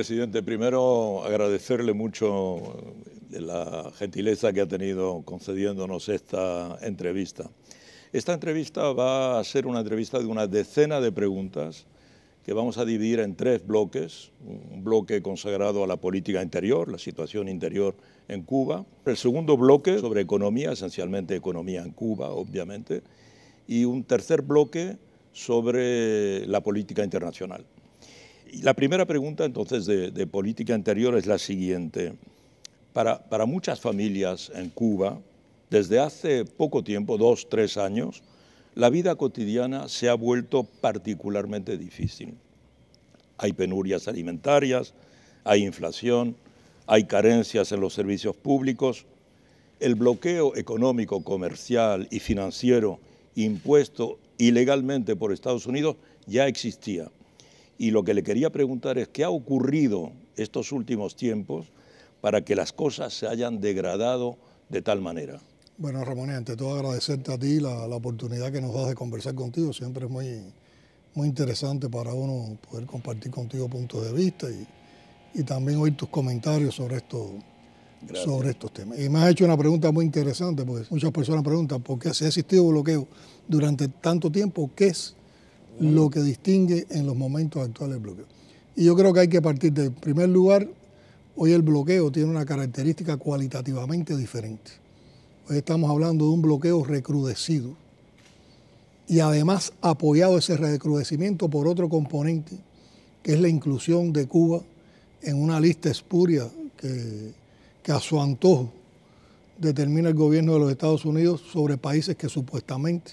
presidente. Primero, agradecerle mucho la gentileza que ha tenido concediéndonos esta entrevista. Esta entrevista va a ser una entrevista de una decena de preguntas que vamos a dividir en tres bloques. Un bloque consagrado a la política interior, la situación interior en Cuba. El segundo bloque sobre economía, esencialmente economía en Cuba, obviamente. Y un tercer bloque sobre la política internacional la primera pregunta entonces de, política interior es la siguiente. Para, para, muchas familias en Cuba, desde hace poco tiempo, dos, tres años, la vida cotidiana se ha vuelto particularmente difícil. Hay penurias alimentarias, hay inflación, hay carencias en los servicios públicos, el bloqueo económico, comercial y financiero impuesto ilegalmente por Estados Unidos ya existía y lo que le quería preguntar es, ¿qué ha ocurrido estos últimos tiempos para que las cosas se hayan degradado de tal manera? Bueno, Ramón, ante todo agradecerte a ti la, oportunidad que nos das de conversar contigo. Siempre es muy, muy interesante para uno poder compartir contigo puntos de vista y, y también oír tus comentarios sobre esto, sobre estos temas. Y me has hecho una pregunta muy interesante, porque muchas personas preguntan por qué se ha existido bloqueo durante tanto tiempo, ¿qué es lo que distingue en los momentos actuales el bloqueo. Y yo creo que hay que partir de, en primer lugar, hoy el bloqueo tiene una característica cualitativamente diferente. Hoy estamos hablando de un bloqueo recrudecido y además apoyado ese recrudecimiento por otro componente, que es la inclusión de Cuba en una lista espuria que, que a su antojo determina el gobierno de los Estados Unidos sobre países que supuestamente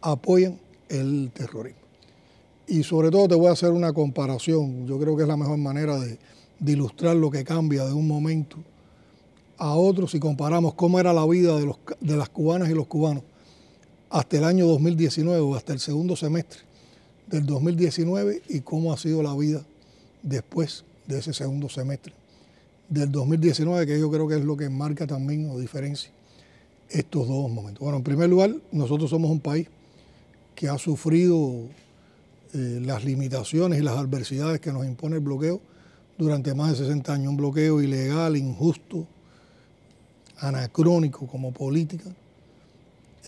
apoyan el terrorismo. Y sobre todo te voy a hacer una comparación, yo creo que es la mejor manera de, ilustrar lo que cambia de un momento a otro si comparamos cómo era la vida de, de las cubanas y los cubanos hasta el año 2019 o hasta el segundo semestre del 2019 y cómo ha sido la vida después de ese segundo semestre del 2019, que yo creo que es lo que marca también o diferencia estos dos momentos. Bueno, en primer lugar, nosotros somos un país que ha sufrido eh, las limitaciones y las adversidades que nos impone el bloqueo durante más de 60 años. Un bloqueo ilegal, injusto, anacrónico como política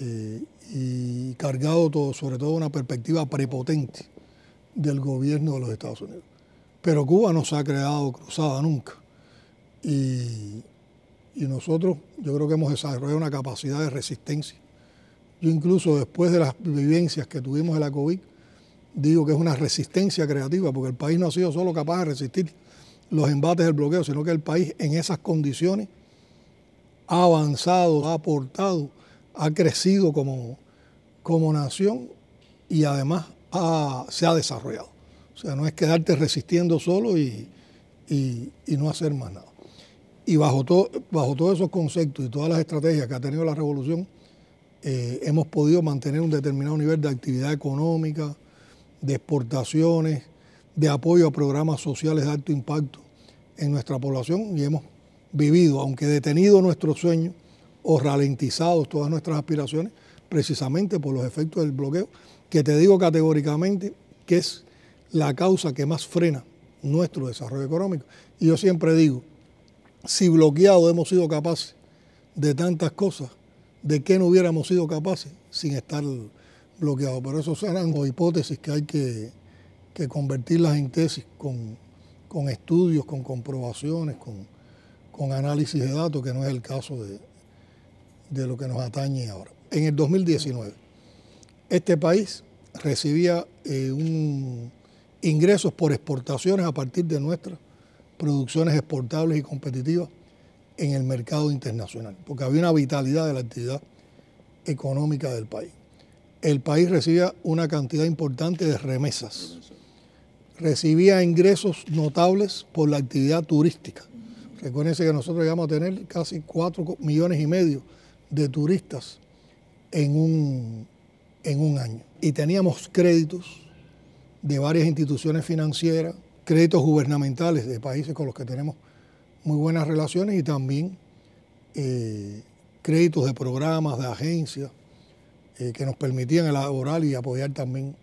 eh, y cargado sobre todo de una perspectiva prepotente del gobierno de los Estados Unidos. Pero Cuba no se ha creado cruzada nunca. Y, nosotros yo creo que hemos desarrollado una capacidad de resistencia. Yo incluso después de las vivencias que tuvimos de la COVID, digo que es una resistencia creativa, porque el país no ha sido solo capaz de resistir los embates del bloqueo, sino que el país en esas condiciones ha avanzado, ha aportado, ha crecido como, como nación y además se ha desarrollado. O sea, no es quedarte resistiendo solo y, y, no hacer más nada. Y bajo, todo, bajo todos esos conceptos y todas las estrategias que ha tenido la revolución, eh, hemos podido mantener un determinado nivel de actividad económica, de exportaciones, de apoyo a programas sociales de alto impacto en nuestra población y hemos vivido, aunque detenido nuestro sueño o ralentizados todas nuestras aspiraciones, precisamente por los efectos del bloqueo, que te digo categóricamente que es la causa que más frena nuestro desarrollo económico. Y yo siempre digo, si bloqueado hemos sido capaces de tantas cosas, ¿de qué no hubiéramos sido capaces sin estar pero eso eran hipótesis que hay que, convertirlas en tesis con, estudios, con comprobaciones, con, análisis de datos, que no es el caso de, lo que nos atañe ahora. En el 2019, este país recibía eh, ingresos por exportaciones a partir de nuestras producciones exportables y competitivas en el mercado internacional, porque había una vitalidad de la actividad económica del país el país recibía una cantidad importante de remesas. Recibía ingresos notables por la actividad turística. Recuérdense que nosotros íbamos a tener casi 4 millones y medio de turistas en un, en un año. Y teníamos créditos de varias instituciones financieras, créditos gubernamentales de países con los que tenemos muy buenas relaciones y también eh, créditos de programas, de agencias, eh, que nos permitían elaborar y apoyar también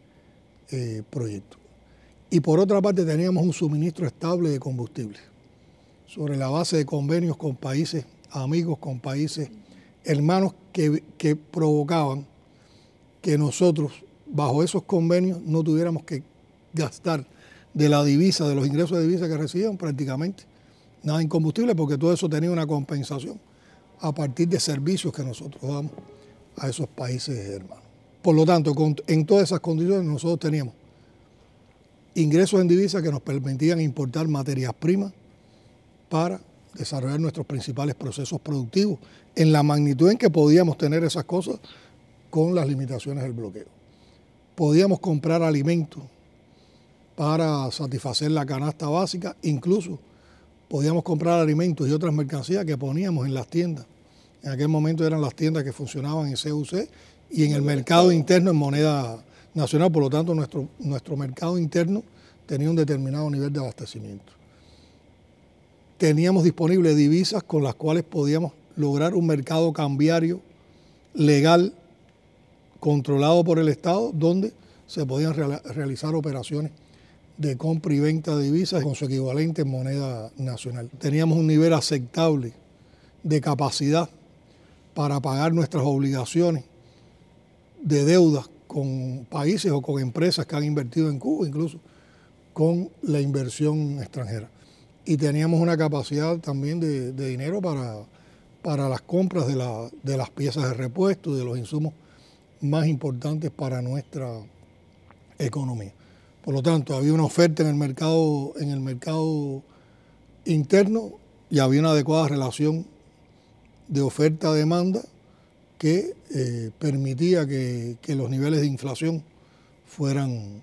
eh, proyectos. Y por otra parte teníamos un suministro estable de combustible sobre la base de convenios con países amigos, con países hermanos que, provocaban que nosotros bajo esos convenios no tuviéramos que gastar de la divisa, de los ingresos de divisa que recibían prácticamente nada en combustible porque todo eso tenía una compensación a partir de servicios que nosotros damos a esos países hermanos. Por lo tanto, en todas esas condiciones nosotros teníamos ingresos en divisas que nos permitían importar materias primas para desarrollar nuestros principales procesos productivos en la magnitud en que podíamos tener esas cosas con las limitaciones del bloqueo. Podíamos comprar alimentos para satisfacer la canasta básica, incluso podíamos comprar alimentos y otras mercancías que poníamos en las tiendas en aquel momento eran las tiendas que funcionaban en CUC y en el mercado interno en moneda nacional. Por lo tanto, nuestro, nuestro mercado interno tenía un determinado nivel de abastecimiento. Teníamos disponibles divisas con las cuales podíamos lograr un mercado cambiario legal controlado por el Estado, donde se podían realizar operaciones de compra y venta de divisas con su equivalente en moneda nacional. Teníamos un nivel aceptable de capacidad para pagar nuestras obligaciones de deuda con países o con empresas que han invertido en Cuba, incluso con la inversión extranjera. Y teníamos una capacidad también de, dinero para, para las compras de, las piezas de repuesto de los insumos más importantes para nuestra economía. Por lo tanto, había una oferta en el mercado, en el mercado interno y había una adecuada relación de oferta-demanda que eh, permitía que, los niveles de inflación fueran,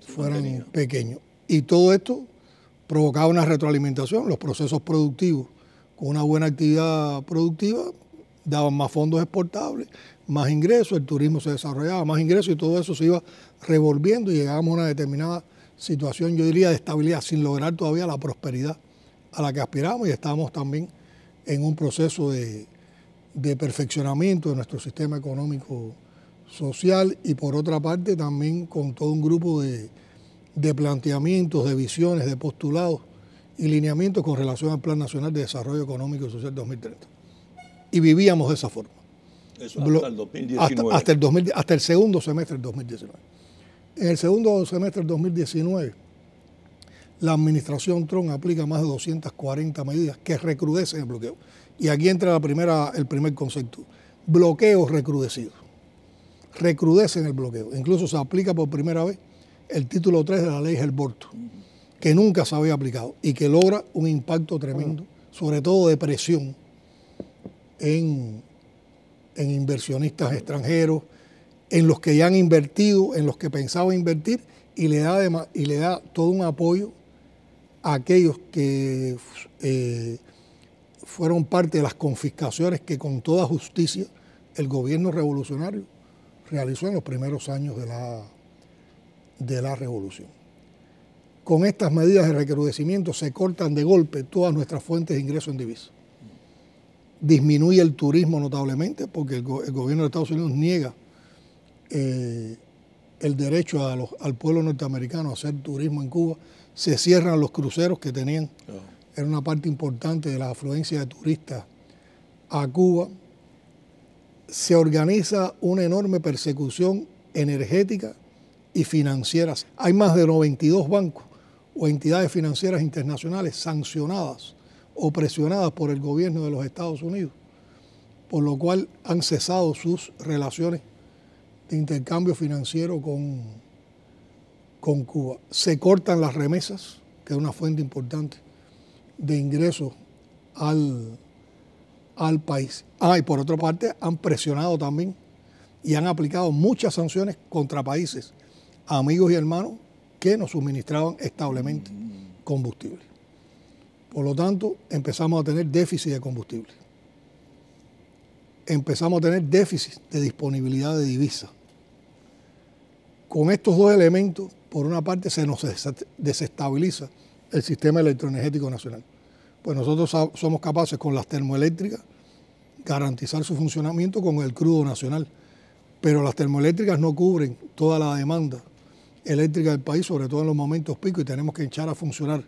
fueran pequeños. Y todo esto provocaba una retroalimentación. Los procesos productivos con una buena actividad productiva daban más fondos exportables, más ingresos, el turismo se desarrollaba, más ingresos y todo eso se iba revolviendo y llegábamos a una determinada situación, yo diría, de estabilidad, sin lograr todavía la prosperidad a la que aspiramos y estábamos también en un proceso de, perfeccionamiento de nuestro sistema económico social y por otra parte también con todo un grupo de, planteamientos, de visiones, de postulados y lineamientos con relación al Plan Nacional de Desarrollo Económico y Social 2030. Y vivíamos de esa forma. hasta el 2019. hasta el segundo semestre del 2019. En el segundo semestre del 2019 la administración Trump aplica más de 240 medidas que recrudecen el bloqueo. Y aquí entra la primera, el primer concepto, bloqueo recrudecido. Recrudecen el bloqueo. Incluso se aplica por primera vez el título 3 de la ley Helborto, que nunca se había aplicado y que logra un impacto tremendo, ah. sobre todo de presión en, en inversionistas extranjeros, en los que ya han invertido, en los que pensaban invertir, y le da, además, y le da todo un apoyo aquellos que eh, fueron parte de las confiscaciones que con toda justicia el gobierno revolucionario realizó en los primeros años de la, de la revolución. Con estas medidas de recrudecimiento se cortan de golpe todas nuestras fuentes de ingreso en divisas. Disminuye el turismo notablemente porque el, gobierno de Estados Unidos niega eh, el derecho al pueblo norteamericano a hacer turismo en Cuba se cierran los cruceros que tenían. Oh. Era una parte importante de la afluencia de turistas a Cuba. Se organiza una enorme persecución energética y financieras. Hay más de 92 bancos o entidades financieras internacionales sancionadas o presionadas por el gobierno de los Estados Unidos, por lo cual han cesado sus relaciones de intercambio financiero con, con Cuba. Se cortan las remesas, que es una fuente importante de ingresos al, país. Ah, y por otra parte, han presionado también y han aplicado muchas sanciones contra países, amigos y hermanos, que nos suministraban establemente combustible. Por lo tanto, empezamos a tener déficit de combustible. Empezamos a tener déficit de disponibilidad de divisas con estos dos elementos, por una parte, se nos desestabiliza el sistema electroenergético nacional. Pues nosotros somos capaces con las termoeléctricas garantizar su funcionamiento con el crudo nacional, pero las termoeléctricas no cubren toda la demanda eléctrica del país, sobre todo en los momentos pico, y tenemos que echar a funcionar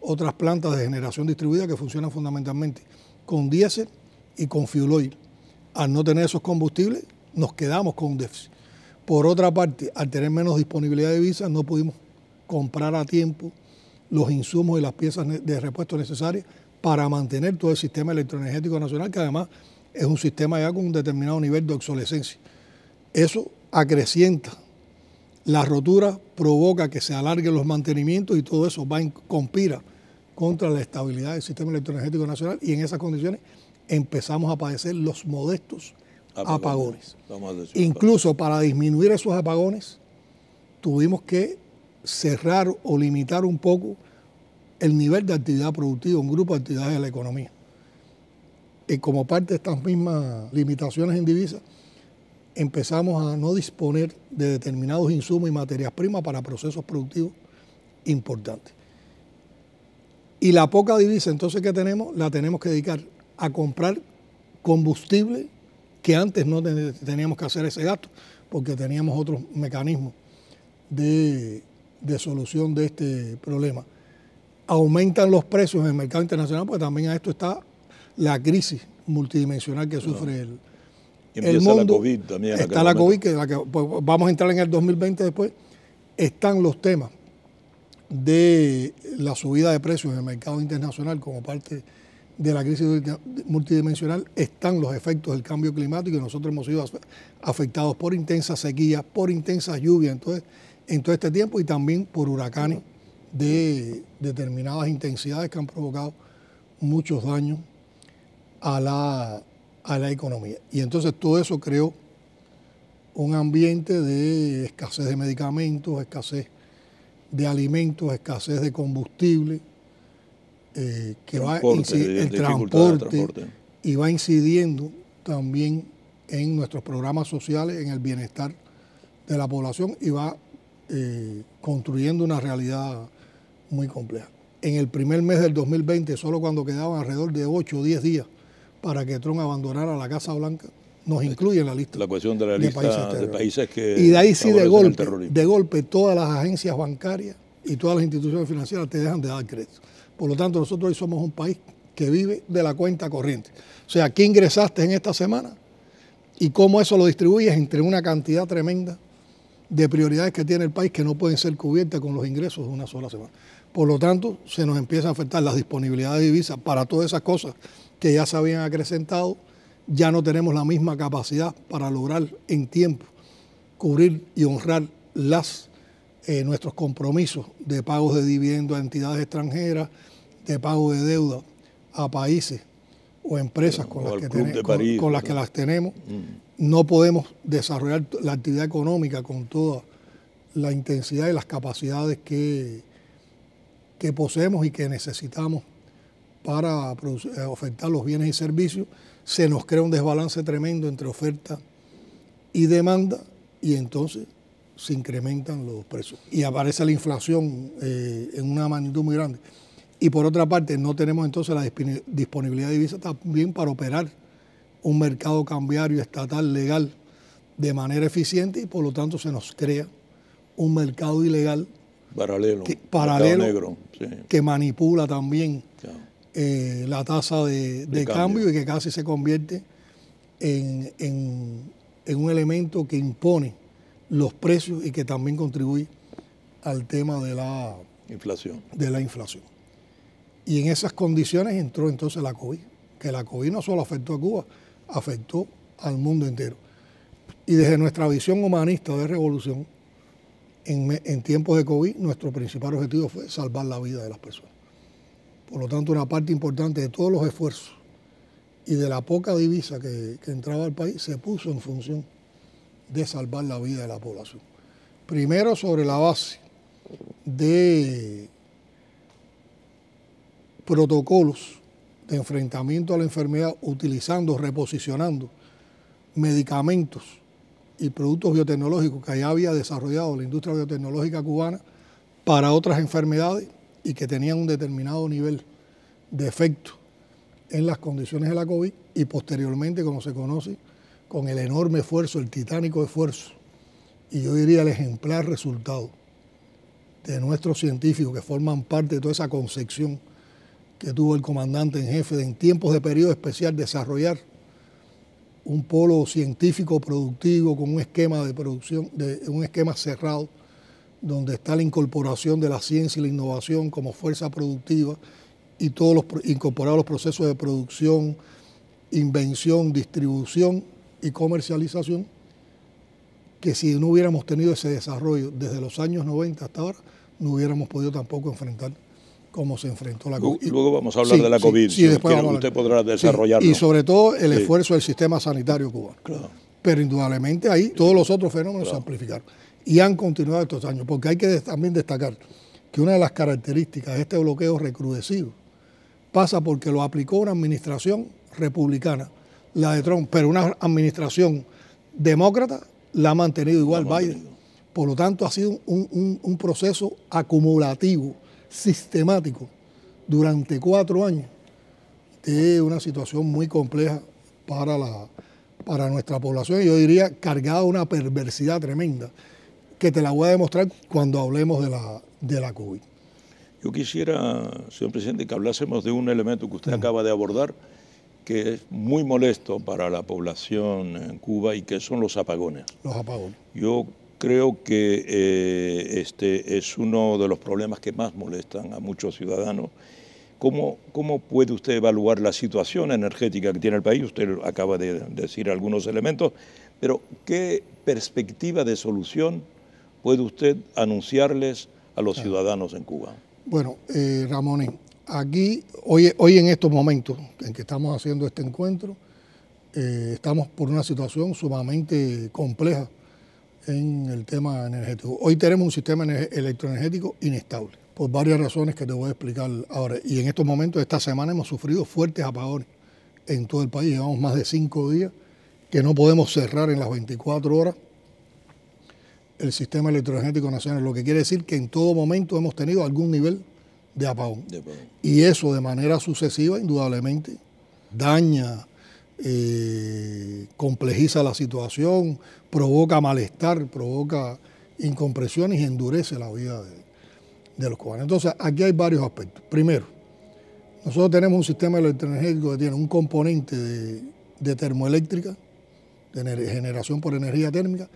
otras plantas de generación distribuida que funcionan fundamentalmente con diésel y con fuel Al no tener esos combustibles, nos quedamos con un déficit. Por otra parte, al tener menos disponibilidad de visas, no pudimos comprar a tiempo los insumos y las piezas de repuesto necesarias para mantener todo el sistema electroenergético nacional, que además es un sistema ya con un determinado nivel de obsolescencia. Eso acrecienta la rotura, provoca que se alarguen los mantenimientos y todo eso va en, conspira contra la estabilidad del sistema electroenergético nacional y en esas condiciones empezamos a padecer los modestos apagones. Incluso para disminuir esos apagones, tuvimos que cerrar o limitar un poco el nivel de actividad productiva, un grupo de actividades de la economía. Y como parte de estas mismas limitaciones en divisas, empezamos a no disponer de determinados insumos y materias primas para procesos productivos importantes. Y la poca divisa entonces que tenemos, la tenemos que dedicar a comprar combustible que antes no teníamos que hacer ese gasto, porque teníamos otros mecanismos de, solución de este problema. Aumentan los precios en el mercado internacional, porque también a esto está la crisis multidimensional que sufre el, el mundo. COVID también. Está la COVID, que, pues, vamos a entrar en el 2020 después. Están los temas de la subida de precios en el mercado internacional como parte de la crisis multidimensional están los efectos del cambio climático y nosotros hemos sido afectados por intensas sequías, por intensas lluvias entonces, en todo este tiempo y también por huracanes de determinadas intensidades que han provocado muchos daños a la, a la economía. Y entonces todo eso creó un ambiente de escasez de medicamentos, escasez de alimentos, escasez de combustible, eh, que va incidiendo el transporte, y va incidiendo también en nuestros programas sociales, en el bienestar de la población y va eh, construyendo una realidad muy compleja. En el primer mes del 2020, solo cuando quedaban alrededor de 8 o 10 días para que Trump abandonara la Casa Blanca, nos incluye en la lista. La de la lista países de que. Y de ahí sí, de golpe, de golpe, todas las agencias bancarias y todas las instituciones financieras te dejan de dar crédito. Por lo tanto, nosotros hoy somos un país que vive de la cuenta corriente. O sea, ¿qué ingresaste en esta semana? Y cómo eso lo distribuyes entre una cantidad tremenda de prioridades que tiene el país que no pueden ser cubiertas con los ingresos de una sola semana. Por lo tanto, se nos empieza a afectar las disponibilidades de divisas para todas esas cosas que ya se habían acrecentado. Ya no tenemos la misma capacidad para lograr en tiempo cubrir y honrar eh, nuestros compromisos de pagos de dividendos a entidades extranjeras, de pago de deuda a países o empresas con, las, que con, las, que las tenemos, mm. no podemos desarrollar la actividad económica con toda la intensidad y las capacidades que, que poseemos y que necesitamos para eh, ofertar los bienes y servicios, se nos crea un desbalance tremendo entre oferta y demanda y entonces se incrementan los precios. Y aparece la inflación eh, en una magnitud muy grande. Y por otra parte, no tenemos entonces la disponibilidad de divisas también para operar un mercado cambiario estatal legal de manera eficiente y por lo tanto se nos crea un mercado ilegal paralelo, que, paralelo negro, que manipula también eh, la tasa de, cambio. y que casi se convierte en, en un elemento que impone los precios y que también contribuye al tema de la inflación. De la inflación. Y en esas condiciones entró entonces la COVID, que la COVID no solo afectó a Cuba, afectó al mundo entero. Y desde nuestra visión humanista de revolución, en, tiempos de COVID, nuestro principal objetivo fue salvar la vida de las personas. Por lo tanto, una parte importante de todos los esfuerzos y de la poca divisa que entraba al país se puso en función de salvar la vida de la población. Primero sobre la base de protocolos de enfrentamiento a la enfermedad utilizando, reposicionando medicamentos y productos biotecnológicos que ya había desarrollado la industria biotecnológica cubana para otras enfermedades y que tenían un determinado nivel de efecto en las condiciones de la COVID y posteriormente, como se conoce, con el enorme esfuerzo, el titánico esfuerzo y yo diría el ejemplar resultado de nuestros científicos que forman parte de toda esa concepción que tuvo el comandante en jefe de en tiempos de periodo especial desarrollar un polo científico productivo con un esquema de producción, de, un esquema cerrado, donde está la incorporación de la ciencia y la innovación como fuerza productiva y todos los incorporados los procesos de producción, invención, distribución y comercialización, que si no hubiéramos tenido ese desarrollo desde los años 90 hasta ahora, no hubiéramos podido tampoco enfrentar cómo se enfrentó la COVID. Luego vamos a hablar de la COVID. Sí, después usted podrá desarrollarlo. y sobre todo el esfuerzo del sistema sanitario cubano. Pero indudablemente ahí todos los otros fenómenos se amplificaron y han continuado estos años, porque hay que también destacar que una de las características de este bloqueo recrudecido pasa porque lo aplicó una administración republicana, la de Trump, pero una administración demócrata la ha mantenido igual Biden. Por lo tanto, ha sido un proceso acumulativo sistemático durante cuatro años de una situación muy compleja para, la, para nuestra población, y yo diría cargada una perversidad tremenda, que te la voy a demostrar cuando hablemos de la, de la COVID. Yo quisiera, señor presidente, que hablásemos de un elemento que usted acaba de abordar, que es muy molesto para la población en Cuba y que son los apagones. Los apagones. Yo creo que eh, este es uno de los problemas que más molestan a muchos ciudadanos. ¿Cómo, ¿Cómo, puede usted evaluar la situación energética que tiene el país? Usted acaba de decir algunos elementos, pero ¿qué perspectiva de solución puede usted anunciarles a los ciudadanos en Cuba? Bueno, eh, Ramón, aquí, hoy, hoy en estos momentos en que estamos haciendo este encuentro, eh, estamos por una situación sumamente compleja en el tema energético. Hoy tenemos un sistema electroenergético inestable, por varias razones que te voy a explicar ahora. Y en estos momentos, esta semana hemos sufrido fuertes apagones en todo el país. Llevamos más de cinco días que no podemos cerrar en las 24 horas el sistema electroenergético nacional, lo que quiere decir que en todo momento hemos tenido algún nivel de apagón. De apagón. Y eso de manera sucesiva, indudablemente, daña eh, complejiza la situación, provoca malestar, provoca incompresiones y endurece la vida de, los cubanos. Entonces, aquí hay varios aspectos. Primero, nosotros tenemos un sistema electroenergético que tiene un componente de, termoeléctrica, de generación por energía térmica,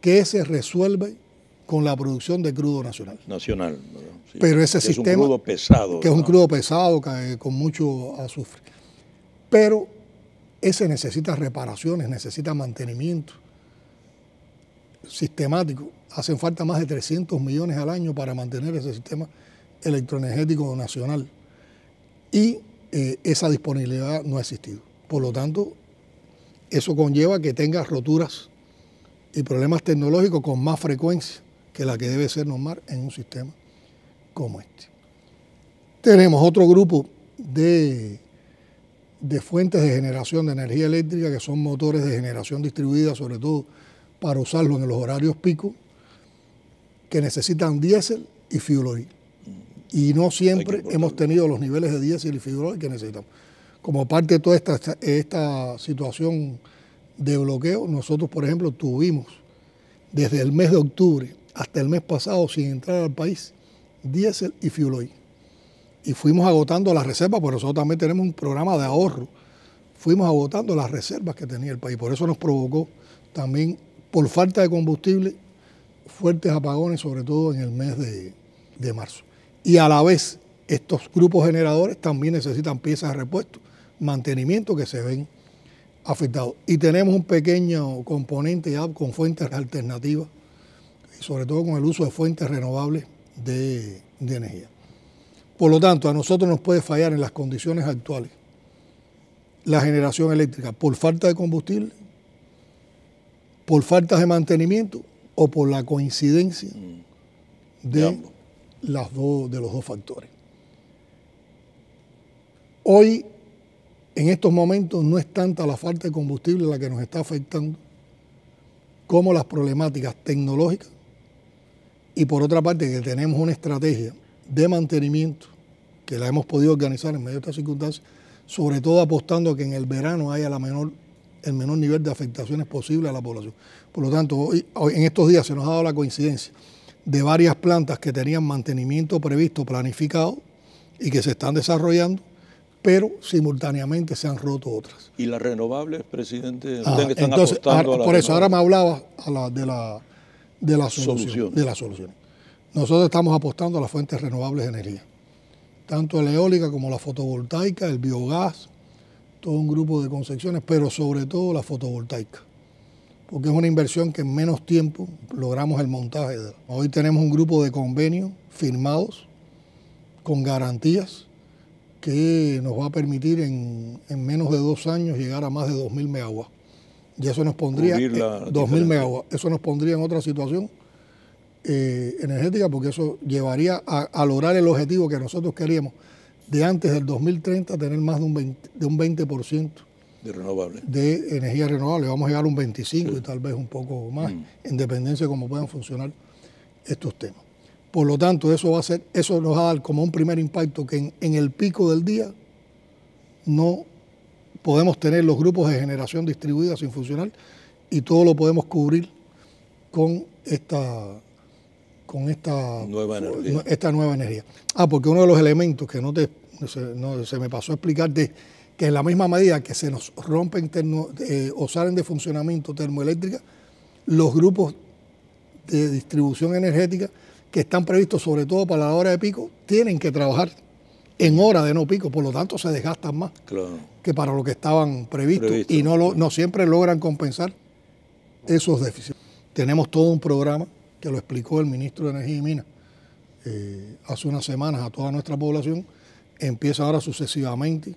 que se resuelve con la producción de crudo nacional. Nacional, Pero ese que sistema... Es un crudo pesado. Que es un crudo pesado, eh, con mucho azufre. Pero ese necesita reparaciones, necesita mantenimiento sistemático. Hacen falta más de 300 millones al año para mantener ese sistema electroenergético nacional. Y eh, esa disponibilidad no ha existido. Por lo tanto, eso conlleva que tenga roturas y problemas tecnológicos con más frecuencia que la que debe ser normal en un sistema como este. Tenemos otro grupo de de fuentes de generación de energía eléctrica, que son motores de generación distribuida, sobre todo para usarlo en los horarios pico, que necesitan diésel y fuel oil. Y no siempre hemos tenido los niveles de diésel y fuel oil que necesitamos. Como parte de toda esta, esta situación de bloqueo, nosotros, por ejemplo, tuvimos desde el mes de octubre hasta el mes pasado, sin entrar al país, diésel y fuel oil y fuimos agotando las reservas, por nosotros también tenemos un programa de ahorro. Fuimos agotando las reservas que tenía el país. Por eso nos provocó también, por falta de combustible, fuertes apagones, sobre todo en el mes de, marzo. Y a la vez, estos grupos generadores también necesitan piezas de repuesto, mantenimiento que se ven afectados. Y tenemos un pequeño componente ya con fuentes alternativas, y sobre todo con el uso de fuentes renovables de energía. Por lo tanto, a nosotros nos puede fallar en las condiciones actuales la generación eléctrica por falta de combustible, por falta de mantenimiento o por la coincidencia mm. de, las dos, de los dos factores. Hoy, en estos momentos, no es tanta la falta de combustible la que nos está afectando como las problemáticas tecnológicas y por otra parte que tenemos una estrategia de mantenimiento que la hemos podido organizar en medio de estas circunstancias, sobre todo apostando a que en el verano haya el menor nivel de afectaciones posible a la población. Por lo tanto, hoy, en estos días se nos ha dado la coincidencia de varias plantas que tenían mantenimiento previsto, planificado y que se están desarrollando, pero simultáneamente se han roto otras. ¿Y las renovables, presidente? Ah, están apostando ah, por eso, ahora me hablaba de la de la solución, De la solución. Nosotros estamos apostando a las fuentes renovables de energía, tanto la eólica como la fotovoltaica, el biogás, todo un grupo de concepciones, pero sobre todo la fotovoltaica, porque es una inversión que en menos tiempo logramos el montaje. Hoy tenemos un grupo de convenios firmados con garantías que nos va a permitir en, menos de dos años llegar a más de 2.000 megawatts. Y eso nos pondría, 2.000 eh, eso nos pondría en otra situación eh, energética, porque eso llevaría a, lograr el objetivo que nosotros queríamos de antes del 2030 tener más de un 20%, de un 20% de, renovable. de energía renovable. Vamos a llegar a un 25% y tal vez un poco más, mm. en dependencia de cómo puedan funcionar estos temas. Por lo tanto, eso va a ser, eso nos va a dar como un primer impacto que en, en el pico del día no podemos tener los grupos de generación distribuida sin funcionar y todo lo podemos cubrir con esta con esta nueva, energía. esta nueva energía. Ah, porque uno de los elementos que no te se, me pasó a explicarte que en la misma medida que se nos rompen eh, o salen de funcionamiento termoeléctrica, los grupos de distribución energética que están previstos sobre todo para la hora de pico, tienen que trabajar en hora de no pico, por lo tanto se desgastan más que para lo que estaban previstos y no, lo, no siempre logran compensar esos déficits. Tenemos todo un programa que lo explicó el ministro de Energía y Minas eh, hace unas semanas a toda nuestra población, empieza ahora sucesivamente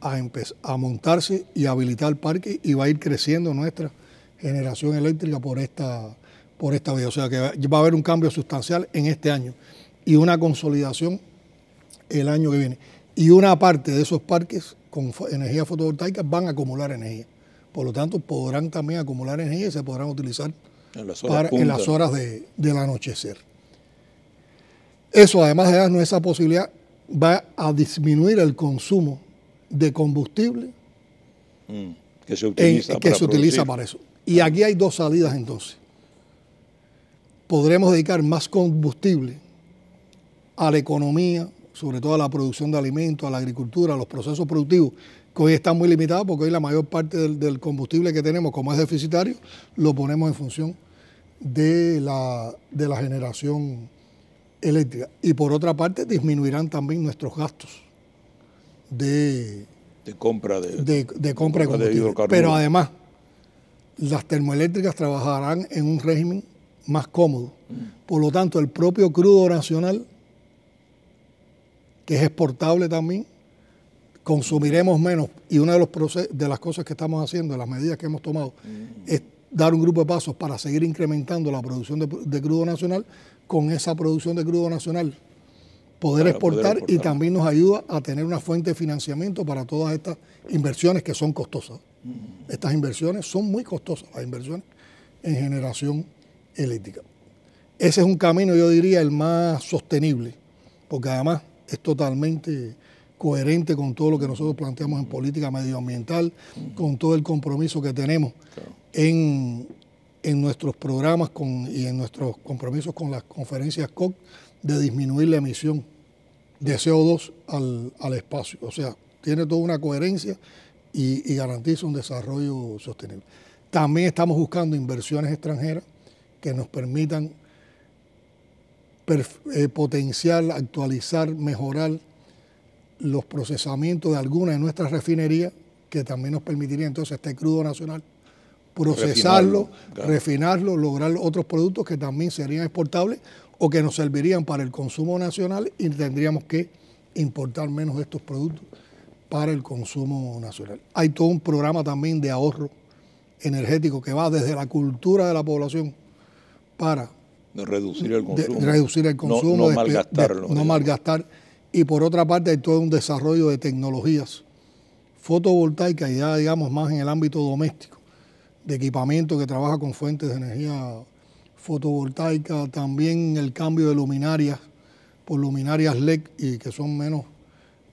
a, a montarse y habilitar parques y va a ir creciendo nuestra generación eléctrica por esta, por esta vía. O sea que va a haber un cambio sustancial en este año y una consolidación el año que viene. Y una parte de esos parques con energía fotovoltaica van a acumular energía. Por lo tanto, podrán también acumular energía y se podrán utilizar en las horas, del anochecer. Eso, además de darnos esa posibilidad, va a disminuir el consumo de combustible mm, que, se utiliza, que se utiliza para eso. Y aquí hay dos salidas entonces. Podremos dedicar más combustible a la economía, sobre todo a la producción de alimentos, a la agricultura, a los procesos productivos, que hoy está muy limitado porque hoy la mayor parte del, combustible que tenemos, como es deficitario, lo ponemos en función de la, generación eléctrica. Y por otra parte, disminuirán también nuestros gastos de, compra de, compra, combustible. Pero además, las termoeléctricas trabajarán en un régimen más cómodo. Por lo tanto, el propio crudo nacional, que es exportable también, consumiremos menos. Y una de, los de las cosas que estamos haciendo, de las medidas que hemos tomado, mm. es dar un grupo de pasos para seguir incrementando la producción de, crudo nacional. Con esa producción de crudo nacional poder exportar, y también nos ayuda a tener una fuente de financiamiento para todas estas inversiones que son costosas. Mm. Estas inversiones son muy costosas, las inversiones en generación eléctrica. Ese es un camino, yo diría, el más sostenible, porque además es totalmente coherente con todo lo que nosotros planteamos en política medioambiental, con todo el compromiso que tenemos en, nuestros programas y en nuestros compromisos con las conferencias COP de disminuir la emisión de CO2 al, espacio. O sea, tiene toda una coherencia y, garantiza un desarrollo sostenible. También estamos buscando inversiones extranjeras que nos permitan eh, potenciar, actualizar, mejorar los procesamientos de alguna de nuestras refinerías, que también nos permitiría entonces este crudo nacional procesarlo, refinarlo, lograr otros productos que también serían exportables o que nos servirían para el consumo nacional y tendríamos que importar menos de estos productos para el consumo nacional. Hay todo un programa también de ahorro energético que va desde la cultura de la población para reducir el consumo, no, malgastarlo, no malgastar y por otra parte hay todo un desarrollo de tecnologías fotovoltaicas, ya digamos más en el ámbito doméstico, de equipamiento que trabaja con fuentes de energía fotovoltaica, también el cambio de luminarias por luminarias LED y que son menos,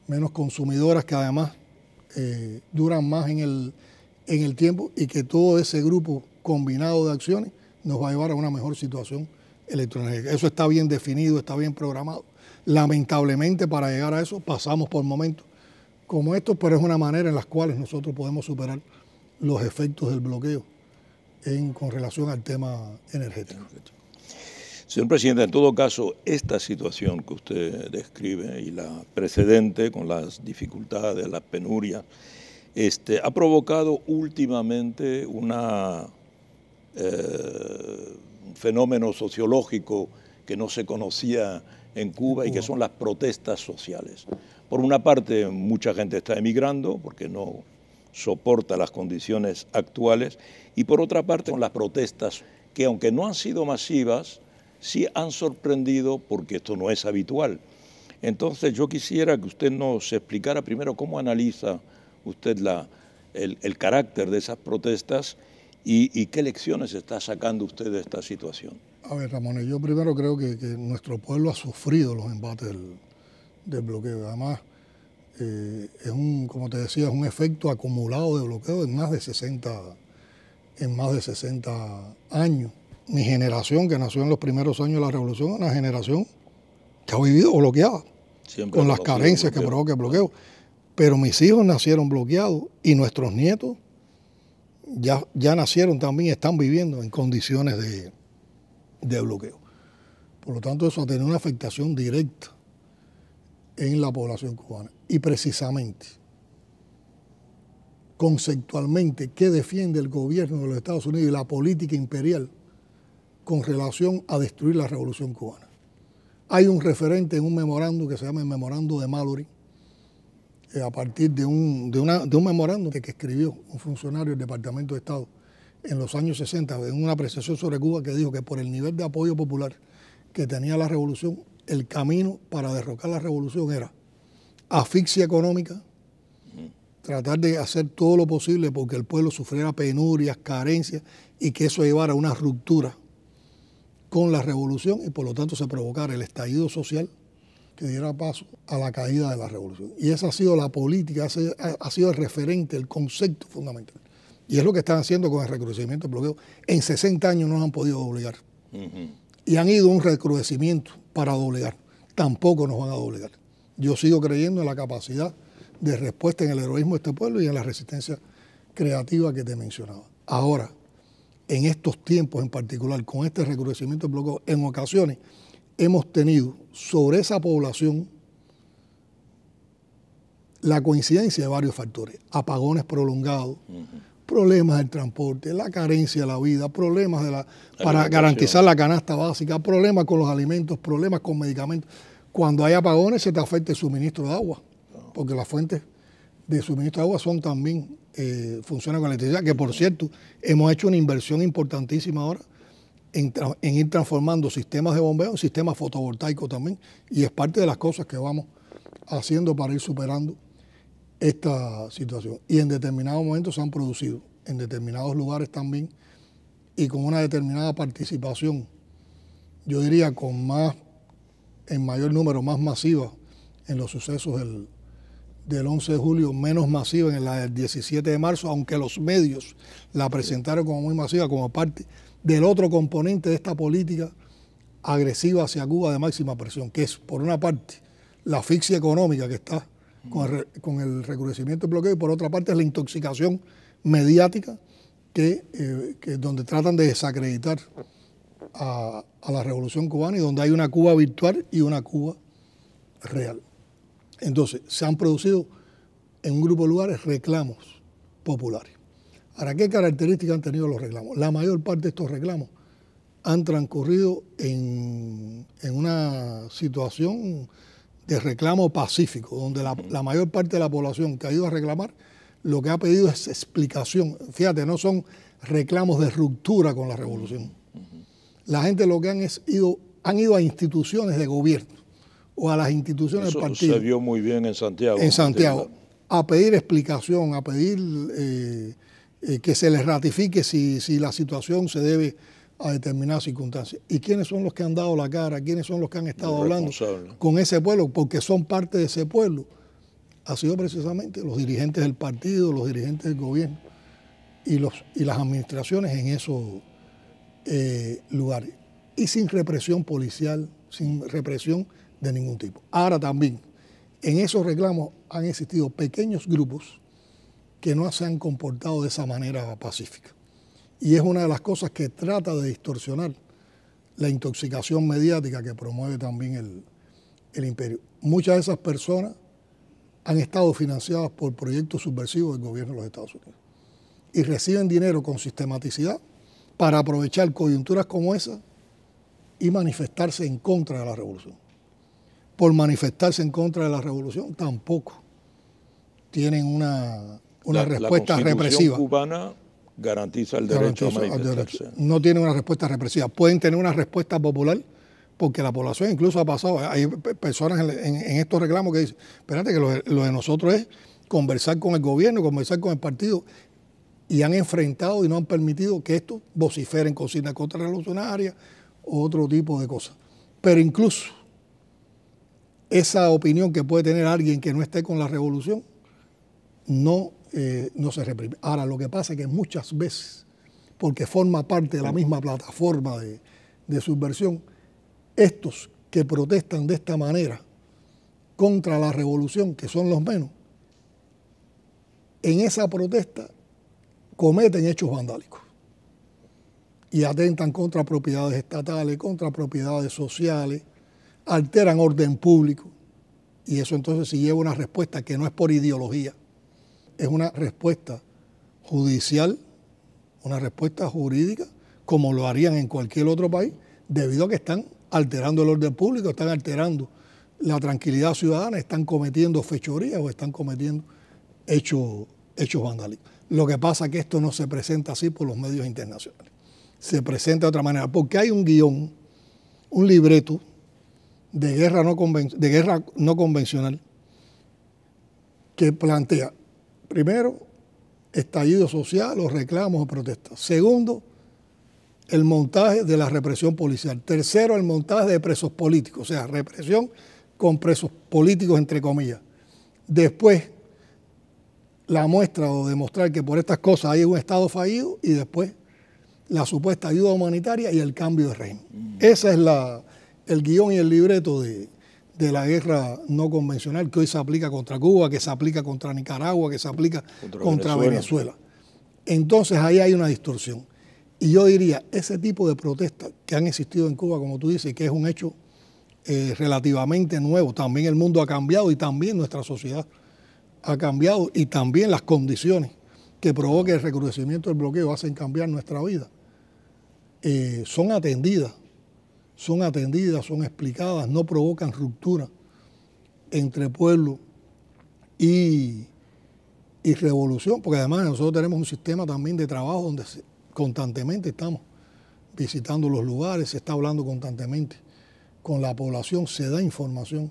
menos consumidoras, que además eh, duran más en el, en el tiempo y que todo ese grupo combinado de acciones nos va a llevar a una mejor situación electrónica. Eso está bien definido, está bien programado. Lamentablemente para llegar a eso pasamos por momentos como estos, pero es una manera en las cuales nosotros podemos superar los efectos del bloqueo con relación al tema energético. Señor presidente, en todo caso, esta situación que usted describe y la precedente con las dificultades, las penurias, este, ha provocado últimamente eh, un fenómeno sociológico que no se conocía en Cuba y que son las protestas sociales. Por una parte, mucha gente está emigrando porque no soporta las condiciones actuales y por otra parte son las protestas que aunque no han sido masivas, sí han sorprendido porque esto no es habitual. Entonces yo quisiera que usted nos explicara primero cómo analiza usted el, carácter de esas protestas y, y qué lecciones está sacando usted de esta situación. A ver, Ramón, yo primero creo que, nuestro pueblo ha sufrido los embates del, bloqueo. Además, eh, es un, como te decía, es un efecto acumulado de bloqueo en más de 60, en más de 60 años. Mi generación, que nació en los primeros años de la revolución, es una generación que ha vivido bloqueada, con las carencias que provoca el bloqueo. Pero mis hijos nacieron bloqueados y nuestros nietos ya, ya nacieron también, están viviendo en condiciones de, de bloqueo. Por lo tanto, eso ha tenido una afectación directa en la población cubana. Y precisamente, conceptualmente, ¿qué defiende el gobierno de los Estados Unidos y la política imperial con relación a destruir la revolución cubana? Hay un referente en un memorando que se llama el Memorando de Mallory, eh, a partir de un, de, de un memorando que escribió un funcionario del Departamento de Estado en los años 60, en una apreciación sobre Cuba que dijo que por el nivel de apoyo popular que tenía la revolución, el camino para derrocar la revolución era asfixia económica, tratar de hacer todo lo posible porque el pueblo sufriera penurias, carencias y que eso llevara a una ruptura con la revolución y por lo tanto se provocara el estallido social que diera paso a la caída de la revolución. Y esa ha sido la política, ha sido el referente, el concepto fundamental. Y es lo que están haciendo con el recrudecimiento del bloqueo. En 60 años no nos han podido doblegar. Y han ido un recrudecimiento para doblegar. Tampoco nos van a doblegar. Yo sigo creyendo en la capacidad de respuesta, en el heroísmo de este pueblo y en la resistencia creativa que te mencionaba. Ahora, en estos tiempos en particular, con este recrudecimiento del bloqueo, en ocasiones hemos tenido sobre esa población la coincidencia de varios factores. Apagones prolongados problemas del transporte, la carencia de la vida, problemas para garantizar la canasta básica, problemas con los alimentos, problemas con medicamentos. Cuando hay apagones se te afecta el suministro de agua, porque las fuentes de suministro de agua son también, eh, funcionan con electricidad, que por cierto, hemos hecho una inversión importantísima ahora en, en ir transformando sistemas de bombeo en sistemas fotovoltaicos también, y es parte de las cosas que vamos haciendo para ir superando esta situación. Y en determinados momentos se han producido, en determinados lugares también, y con una determinada participación, yo diría con más, en mayor número, más masiva en los sucesos del, del 11 de julio, menos masiva en la del 17 de marzo, aunque los medios la presentaron como muy masiva, como parte del otro componente de esta política agresiva hacia Cuba de máxima presión, que es, por una parte, la asfixia económica que está con el, con recrudecimiento del bloqueo, y por otra parte es la intoxicación mediática que, eh, donde tratan de desacreditar a, la revolución cubana y donde hay una Cuba virtual y una Cuba real. Entonces, se han producido en un grupo de lugares reclamos populares. Ahora, ¿qué características han tenido los reclamos? La mayor parte de estos reclamos han transcurrido en, en una situación de reclamo pacífico, donde la, mayor parte de la población que ha ido a reclamar lo que ha pedido es explicación. Fíjate, no son reclamos de ruptura con la revolución. La gente lo que han ido, han ido a instituciones de gobierno o a las instituciones del partido. Se vio muy bien en Santiago. En Santiago, a pedir explicación, a pedir eh, eh, que se les ratifique si, si la situación se debe a determinadas circunstancias. ¿Y quiénes son los que han dado la cara? ¿Quiénes son los que han estado hablando con ese pueblo? Porque son parte de ese pueblo. Ha sido precisamente los dirigentes del partido, los dirigentes del gobierno y, los, y las administraciones en esos eh, lugares. Y sin represión policial, sin represión de ningún tipo. Ahora también, en esos reclamos han existido pequeños grupos que no se han comportado de esa manera pacífica y es una de las cosas que trata de distorsionar la intoxicación mediática que promueve también el, imperio. Muchas de esas personas han estado financiadas por proyectos subversivos del gobierno de los Estados Unidos y reciben dinero con sistematicidad para aprovechar coyunturas como esa y manifestarse en contra de la revolución. Por manifestarse en contra de la revolución tampoco tienen una, una respuesta la represiva. cubana garantiza el derecho No tiene una respuesta represiva. Pueden tener una respuesta popular porque la población incluso ha pasado. Hay personas en, estos reclamos que dicen, espérate que lo, de nosotros es conversar con el gobierno, conversar con el partido. Y han enfrentado y no han permitido que esto vociferen cocina contrarrevolucionarias o otro tipo de cosas. Pero incluso esa opinión que puede tener alguien que no esté con la revolución no eh, no se reprime. Ahora, lo que pasa es que muchas veces, porque forma parte de la misma plataforma de, de subversión, estos que protestan de esta manera contra la revolución, que son los menos, en esa protesta cometen hechos vandálicos y atentan contra propiedades estatales, contra propiedades sociales, alteran orden público. Y eso entonces si lleva una respuesta que no es por ideología, es una respuesta judicial, una respuesta jurídica, como lo harían en cualquier otro país, debido a que están alterando el orden público, están alterando la tranquilidad ciudadana, están cometiendo fechorías o están cometiendo hechos, hechos vandálicos. Lo que pasa es que esto no se presenta así por los medios internacionales. Se presenta de otra manera, porque hay un guión, un libreto de guerra no, de guerra no convencional que plantea Primero, estallido social, o reclamos o protestas. Segundo, el montaje de la represión policial. Tercero, el montaje de presos políticos, o sea, represión con presos políticos, entre comillas. Después, la muestra o demostrar que por estas cosas hay un Estado fallido y después la supuesta ayuda humanitaria y el cambio de régimen. Ese es el guión y el libreto de, de la guerra no convencional que hoy se aplica contra Cuba, que se aplica contra Nicaragua, que se aplica contra, Venezuela. Entonces ahí hay una distorsión. Y yo diría, ese tipo de protestas que han existido en Cuba, como tú dices, que es un hecho eh, relativamente nuevo, también el mundo ha cambiado y también nuestra sociedad ha cambiado y también las condiciones que provoca el recrudecimiento del bloqueo hacen cambiar nuestra vida, eh, son atendidas son atendidas, son explicadas, no provocan ruptura entre pueblo y, revolución, porque además nosotros tenemos un sistema también de trabajo donde constantemente estamos visitando los lugares, se está hablando constantemente con la población, se da información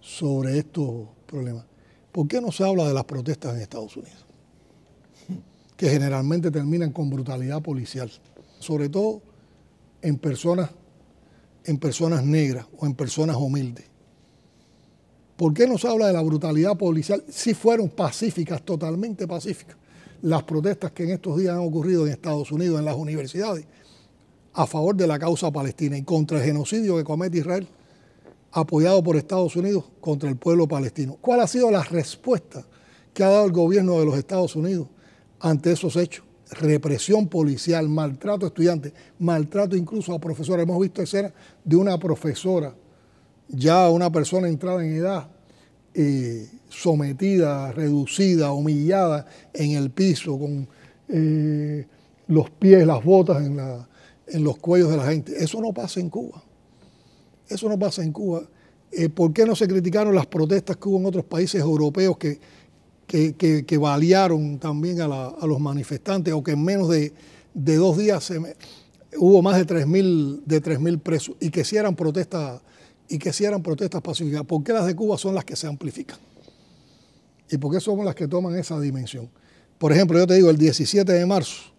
sobre estos problemas. ¿Por qué no se habla de las protestas en Estados Unidos? Que generalmente terminan con brutalidad policial, sobre todo en personas en personas negras o en personas humildes. ¿Por qué nos habla de la brutalidad policial si fueron pacíficas, totalmente pacíficas, las protestas que en estos días han ocurrido en Estados Unidos, en las universidades, a favor de la causa palestina y contra el genocidio que comete Israel, apoyado por Estados Unidos contra el pueblo palestino? ¿Cuál ha sido la respuesta que ha dado el gobierno de los Estados Unidos ante esos hechos? represión policial, maltrato a estudiantes, maltrato incluso a profesores. Hemos visto escenas de una profesora, ya una persona entrada en edad, eh, sometida, reducida, humillada en el piso, con eh, los pies, las botas en, en los cuellos de la gente. Eso no pasa en Cuba. Eso no pasa en Cuba. Eh, ¿Por qué no se criticaron las protestas que hubo en otros países europeos que que, que, balearon también a, los manifestantes o que en menos de, dos días hubo más de 3.000 presos y que si protestas pacíficas. ¿Por qué las de Cuba son las que se amplifican? ¿Y por qué somos las que toman esa dimensión? Por ejemplo, yo te digo, el 17 de marzo,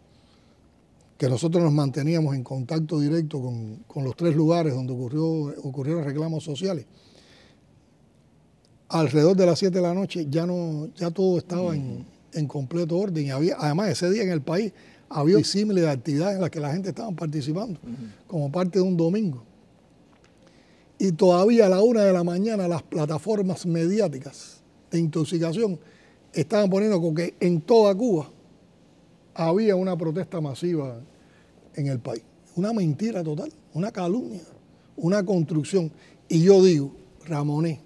que nosotros nos manteníamos en contacto directo con, los tres lugares donde ocurrió, ocurrieron reclamos sociales, alrededor de las 7 de la noche ya no ya todo estaba en, completo orden. además, ese día en el país había disímiles de actividades en las que la gente estaba participando, como parte de un domingo. Y todavía a la una de la mañana las plataformas mediáticas de intoxicación estaban poniendo con que en toda Cuba había una protesta masiva en el país. Una mentira total, una calumnia, una construcción. Y yo digo, Ramoné,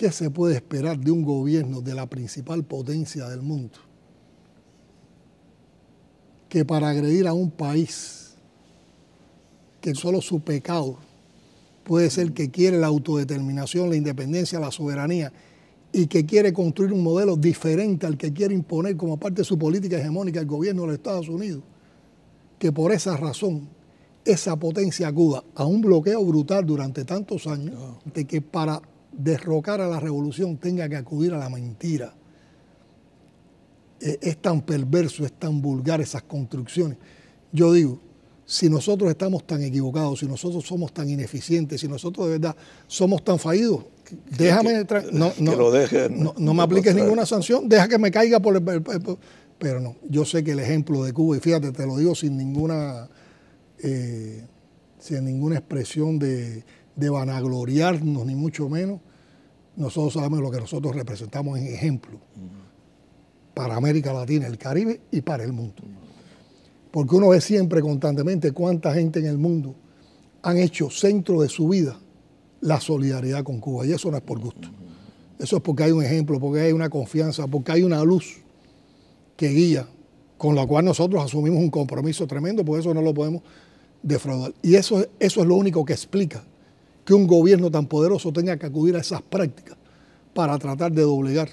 ¿Qué se puede esperar de un gobierno de la principal potencia del mundo? Que para agredir a un país que solo su pecado puede ser que quiere la autodeterminación, la independencia, la soberanía, y que quiere construir un modelo diferente al que quiere imponer como parte de su política hegemónica el gobierno de los Estados Unidos, que por esa razón esa potencia acuda a un bloqueo brutal durante tantos años, de que para derrocar a la revolución tenga que acudir a la mentira. Eh, es tan perverso, es tan vulgar esas construcciones. Yo digo, si nosotros estamos tan equivocados, si nosotros somos tan ineficientes, si nosotros de verdad somos tan fallidos, déjame, no, no, lo no, me apliques ninguna sanción, deja que me caiga por el, Pero no, yo sé que el ejemplo de Cuba, y fíjate, te lo digo sin ninguna, eh, sin ninguna expresión de vanagloriarnos, ni mucho menos, nosotros sabemos lo que nosotros representamos en ejemplo para América Latina, el Caribe y para el mundo. Porque uno ve siempre constantemente cuánta gente en el mundo han hecho centro de su vida la solidaridad con Cuba. Y eso no es por gusto. Eso es porque hay un ejemplo, porque hay una confianza, porque hay una luz que guía, con la cual nosotros asumimos un compromiso tremendo, por eso no lo podemos defraudar. Y eso, eso es lo único que explica que un gobierno tan poderoso tenga que acudir a esas prácticas para tratar de doblegar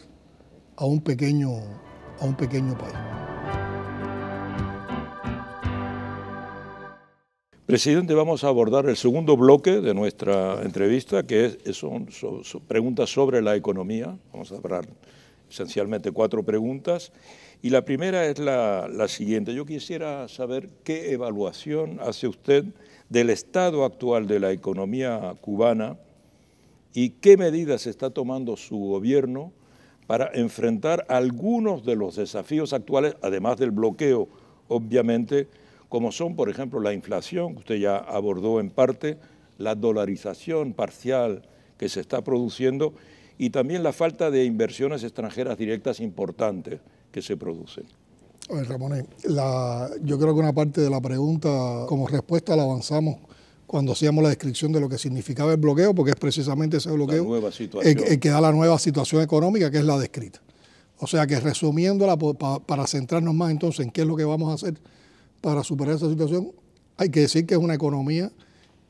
a un pequeño, a un pequeño país. Presidente, vamos a abordar el segundo bloque de nuestra entrevista, que son, preguntas sobre la economía. Vamos a hablar esencialmente cuatro preguntas. Y la primera es la, siguiente. Yo quisiera saber qué evaluación hace usted del estado actual de la economía cubana y qué medidas está tomando su gobierno para enfrentar algunos de los desafíos actuales, además del bloqueo, obviamente, como son, por ejemplo, la inflación, que usted ya abordó en parte, la dolarización parcial que se está produciendo y también la falta de inversiones extranjeras directas importantes que se producen. Ramón, eh, la, yo creo que una parte de la pregunta como respuesta la avanzamos cuando hacíamos la descripción de lo que significaba el bloqueo, porque es precisamente ese bloqueo el, que da la nueva situación económica, que es la descrita. O sea que resumiéndola, para centrarnos más entonces en qué es lo que vamos a hacer para superar esa situación, hay que decir que es una economía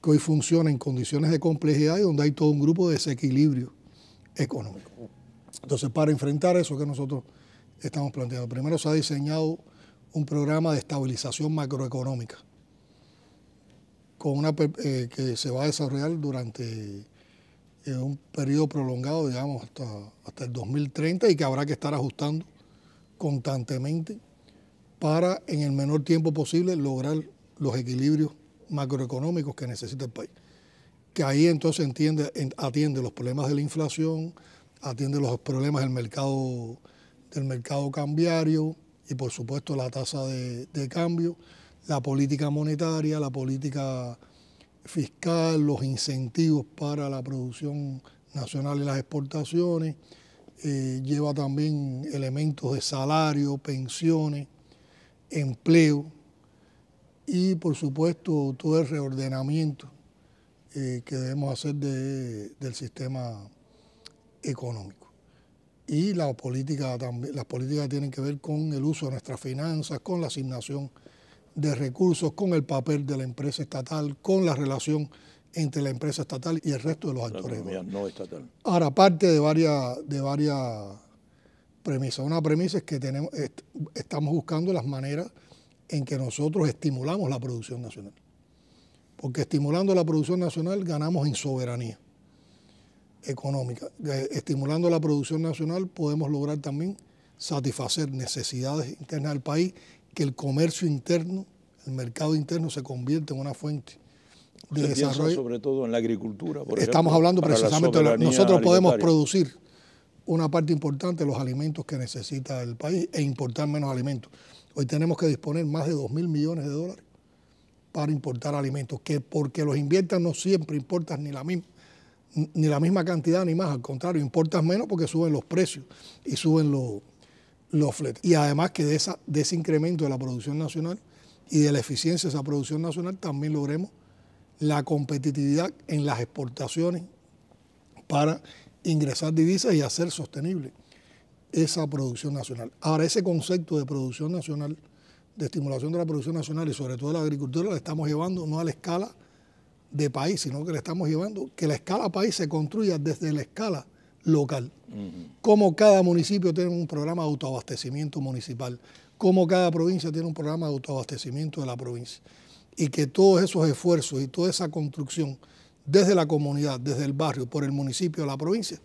que hoy funciona en condiciones de complejidad y donde hay todo un grupo de desequilibrio económico. Entonces, para enfrentar eso que nosotros estamos planteando. Primero se ha diseñado un programa de estabilización macroeconómica con una, eh, que se va a desarrollar durante eh, un periodo prolongado, digamos, hasta, el 2030 y que habrá que estar ajustando constantemente para en el menor tiempo posible lograr los equilibrios macroeconómicos que necesita el país. Que ahí entonces atiende los problemas de la inflación, atiende los problemas del mercado del mercado cambiario y por supuesto la tasa de, cambio, la política monetaria, la política fiscal, los incentivos para la producción nacional y las exportaciones, eh, lleva también elementos de salario, pensiones, empleo y por supuesto todo el reordenamiento eh, que debemos hacer del sistema económico y la política las políticas tienen que ver con el uso de nuestras finanzas, con la asignación de recursos, con el papel de la empresa estatal, con la relación entre la empresa estatal y el resto de los actores. No Ahora, parte de varias, de varias premisas. Una premisa es que tenemos, estamos buscando las maneras en que nosotros estimulamos la producción nacional. Porque estimulando la producción nacional ganamos en soberanía económica. Estimulando la producción nacional podemos lograr también satisfacer necesidades internas del país, que el comercio interno, el mercado interno se convierta en una fuente de desarrollo. Sobre todo en la agricultura. Estamos hablando precisamente, de nosotros podemos producir una parte importante de los alimentos que necesita el país e importar menos alimentos. Hoy tenemos que disponer más de 2 mil millones de dólares para importar alimentos, que porque los inviertas no siempre importan ni la misma ni la misma cantidad ni más, al contrario, importas menos porque suben los precios y suben los, los fletes. Y además que de, esa, de ese incremento de la producción nacional y de la eficiencia de esa producción nacional también logremos la competitividad en las exportaciones para ingresar divisas y hacer sostenible esa producción nacional. Ahora, ese concepto de producción nacional, de estimulación de la producción nacional y sobre todo de la agricultura, la estamos llevando no a la escala de país, sino que le estamos llevando que la escala país se construya desde la escala local. Como cada municipio tiene un programa de autoabastecimiento municipal, como cada provincia tiene un programa de autoabastecimiento de la provincia. Y que todos esos esfuerzos y toda esa construcción desde la comunidad, desde el barrio, por el municipio, la provincia,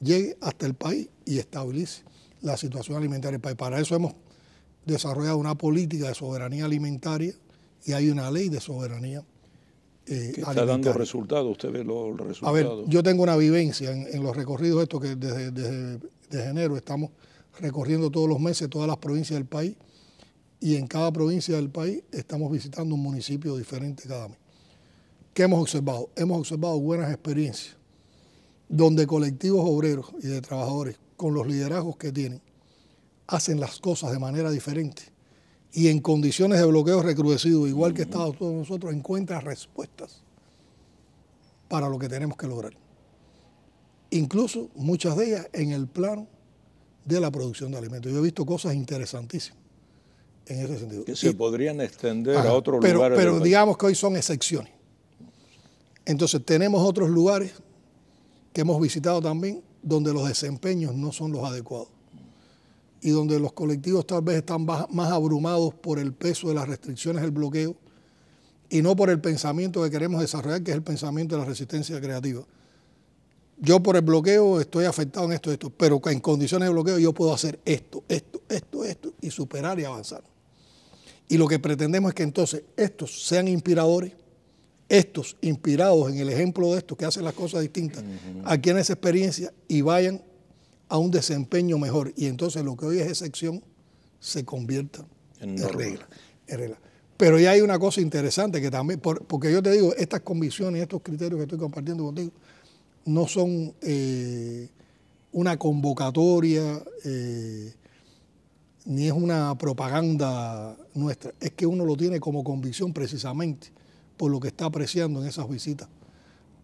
llegue hasta el país y estabilice la situación alimentaria del país. Para eso hemos desarrollado una política de soberanía alimentaria y hay una ley de soberanía eh, está dando resultados, usted ve los resultados. A ver, yo tengo una vivencia en, los recorridos esto que desde, desde, enero estamos recorriendo todos los meses todas las provincias del país y en cada provincia del país estamos visitando un municipio diferente cada mes. ¿Qué hemos observado? Hemos observado buenas experiencias donde colectivos obreros y de trabajadores con los liderazgos que tienen hacen las cosas de manera diferente y en condiciones de bloqueo recrudecido, igual que Estados Unidos, nosotros encuentra respuestas para lo que tenemos que lograr. Incluso muchas de ellas en el plano de la producción de alimentos. Yo he visto cosas interesantísimas en ese sentido. Que se podrían extender a otros pero, lugares. Pero digamos que hoy son excepciones. Entonces tenemos otros lugares que hemos visitado también donde los desempeños no son los adecuados y donde los colectivos tal vez están más abrumados por el peso de las restricciones del bloqueo y no por el pensamiento que queremos desarrollar, que es el pensamiento de la resistencia creativa. Yo por el bloqueo estoy afectado en esto, esto, pero en condiciones de bloqueo yo puedo hacer esto, esto, esto, esto y superar y avanzar. Y lo que pretendemos es que entonces estos sean inspiradores, estos inspirados en el ejemplo de estos que hacen las cosas distintas, en esa experiencia y vayan a un desempeño mejor. Y entonces lo que hoy es excepción se convierta en, regla, Pero ya hay una cosa interesante que también, porque yo te digo, estas convicciones y estos criterios que estoy compartiendo contigo no son eh, una convocatoria eh, ni es una propaganda nuestra, es que uno lo tiene como convicción precisamente por lo que está apreciando en esas visitas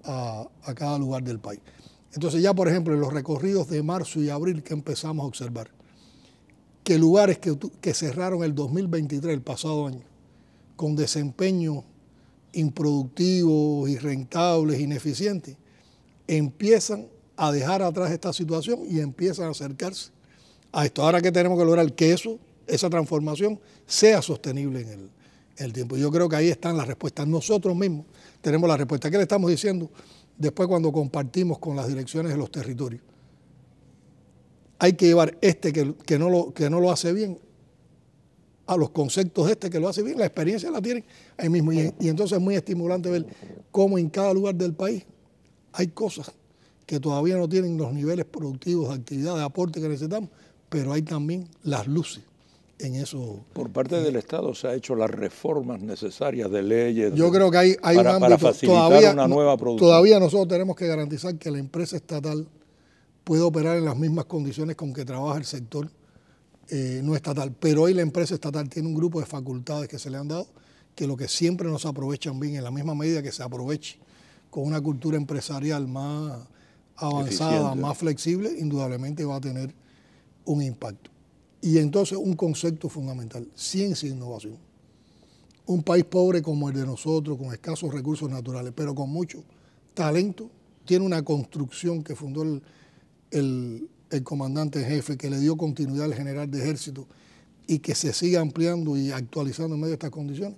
a cada lugar del país. Entonces ya, por ejemplo, en los recorridos de marzo y abril que empezamos a observar, que lugares que, cerraron el 2023, el pasado año, con desempeño improductivos, irrentables, ineficientes, empiezan a dejar atrás esta situación y empiezan a acercarse a esto. Ahora que tenemos que lograr que eso, esa transformación, sea sostenible en el, en el tiempo. Yo creo que ahí están las respuestas. Nosotros mismos tenemos la respuesta. ¿Qué le estamos diciendo? después cuando compartimos con las direcciones de los territorios. Hay que llevar este que, que, no lo, que no lo hace bien a los conceptos de este que lo hace bien, la experiencia la tienen ahí mismo. Y, y entonces es muy estimulante ver cómo en cada lugar del país hay cosas que todavía no tienen los niveles productivos de actividad, de aporte que necesitamos, pero hay también las luces por parte del Estado se ha hecho las reformas necesarias de leyes. Yo creo que hay, hay para, facilitar una nueva producción. Todavía nosotros tenemos que garantizar que la empresa estatal puede operar en las mismas condiciones con que trabaja el sector eh, no estatal. Pero hoy la empresa estatal tiene un grupo de facultades que se le han dado que lo que siempre nos aprovechan bien, en la misma medida que se aproveche con una cultura empresarial más avanzada, más flexible, indudablemente va a tener un impacto. Y entonces un concepto fundamental, ciencia e innovación. Un país pobre como el de nosotros, con escasos recursos naturales, pero con mucho talento, tiene una construcción que fundó el, el, el comandante jefe, que le dio continuidad al general de ejército y que se sigue ampliando y actualizando en medio de estas condiciones,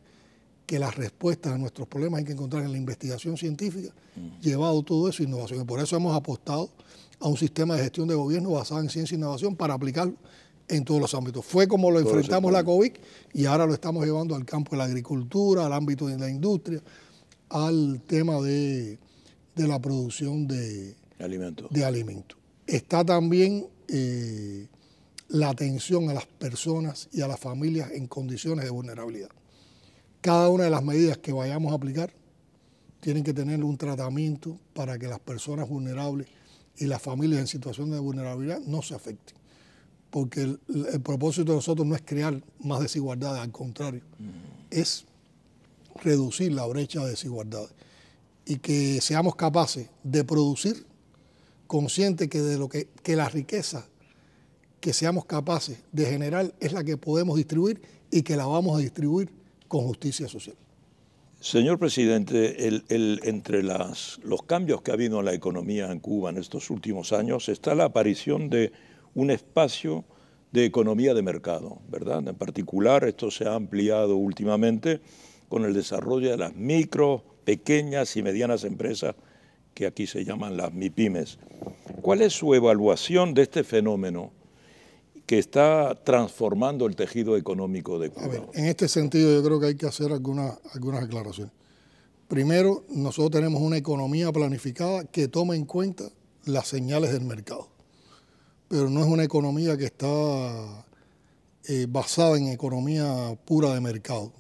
que las respuestas a nuestros problemas hay que encontrar en la investigación científica, mm. llevado todo eso a innovación. Y por eso hemos apostado a un sistema de gestión de gobierno basado en ciencia e innovación para aplicarlo en todos los ámbitos. Fue como lo enfrentamos la COVID y ahora lo estamos llevando al campo de la agricultura, al ámbito de la industria, al tema de, la producción de alimentos. De Está también eh, la atención a las personas y a las familias en condiciones de vulnerabilidad. Cada una de las medidas que vayamos a aplicar tienen que tener un tratamiento para que las personas vulnerables y las familias en situación de vulnerabilidad no se afecten porque el, propósito de nosotros no es crear más desigualdades, al contrario, es reducir la brecha de desigualdades y que seamos capaces de producir consciente que de lo que, la riqueza que seamos capaces de generar es la que podemos distribuir y que la vamos a distribuir con justicia social. Señor presidente, el, entre los cambios que ha habido en la economía en Cuba en estos últimos años está la aparición de un espacio de economía de mercado, ¿verdad? En particular, esto se ha ampliado últimamente con el desarrollo de las micro, pequeñas y medianas empresas, que aquí se llaman las MIPIMES. ¿Cuál es su evaluación de este fenómeno que está transformando el tejido económico de Cuba? A ver, en este sentido yo creo que hay que hacer algunas aclaraciones. Primero, nosotros tenemos una economía planificada que toma en cuenta las señales del mercado pero no es una economía que está eh, basada en economía pura de mercado.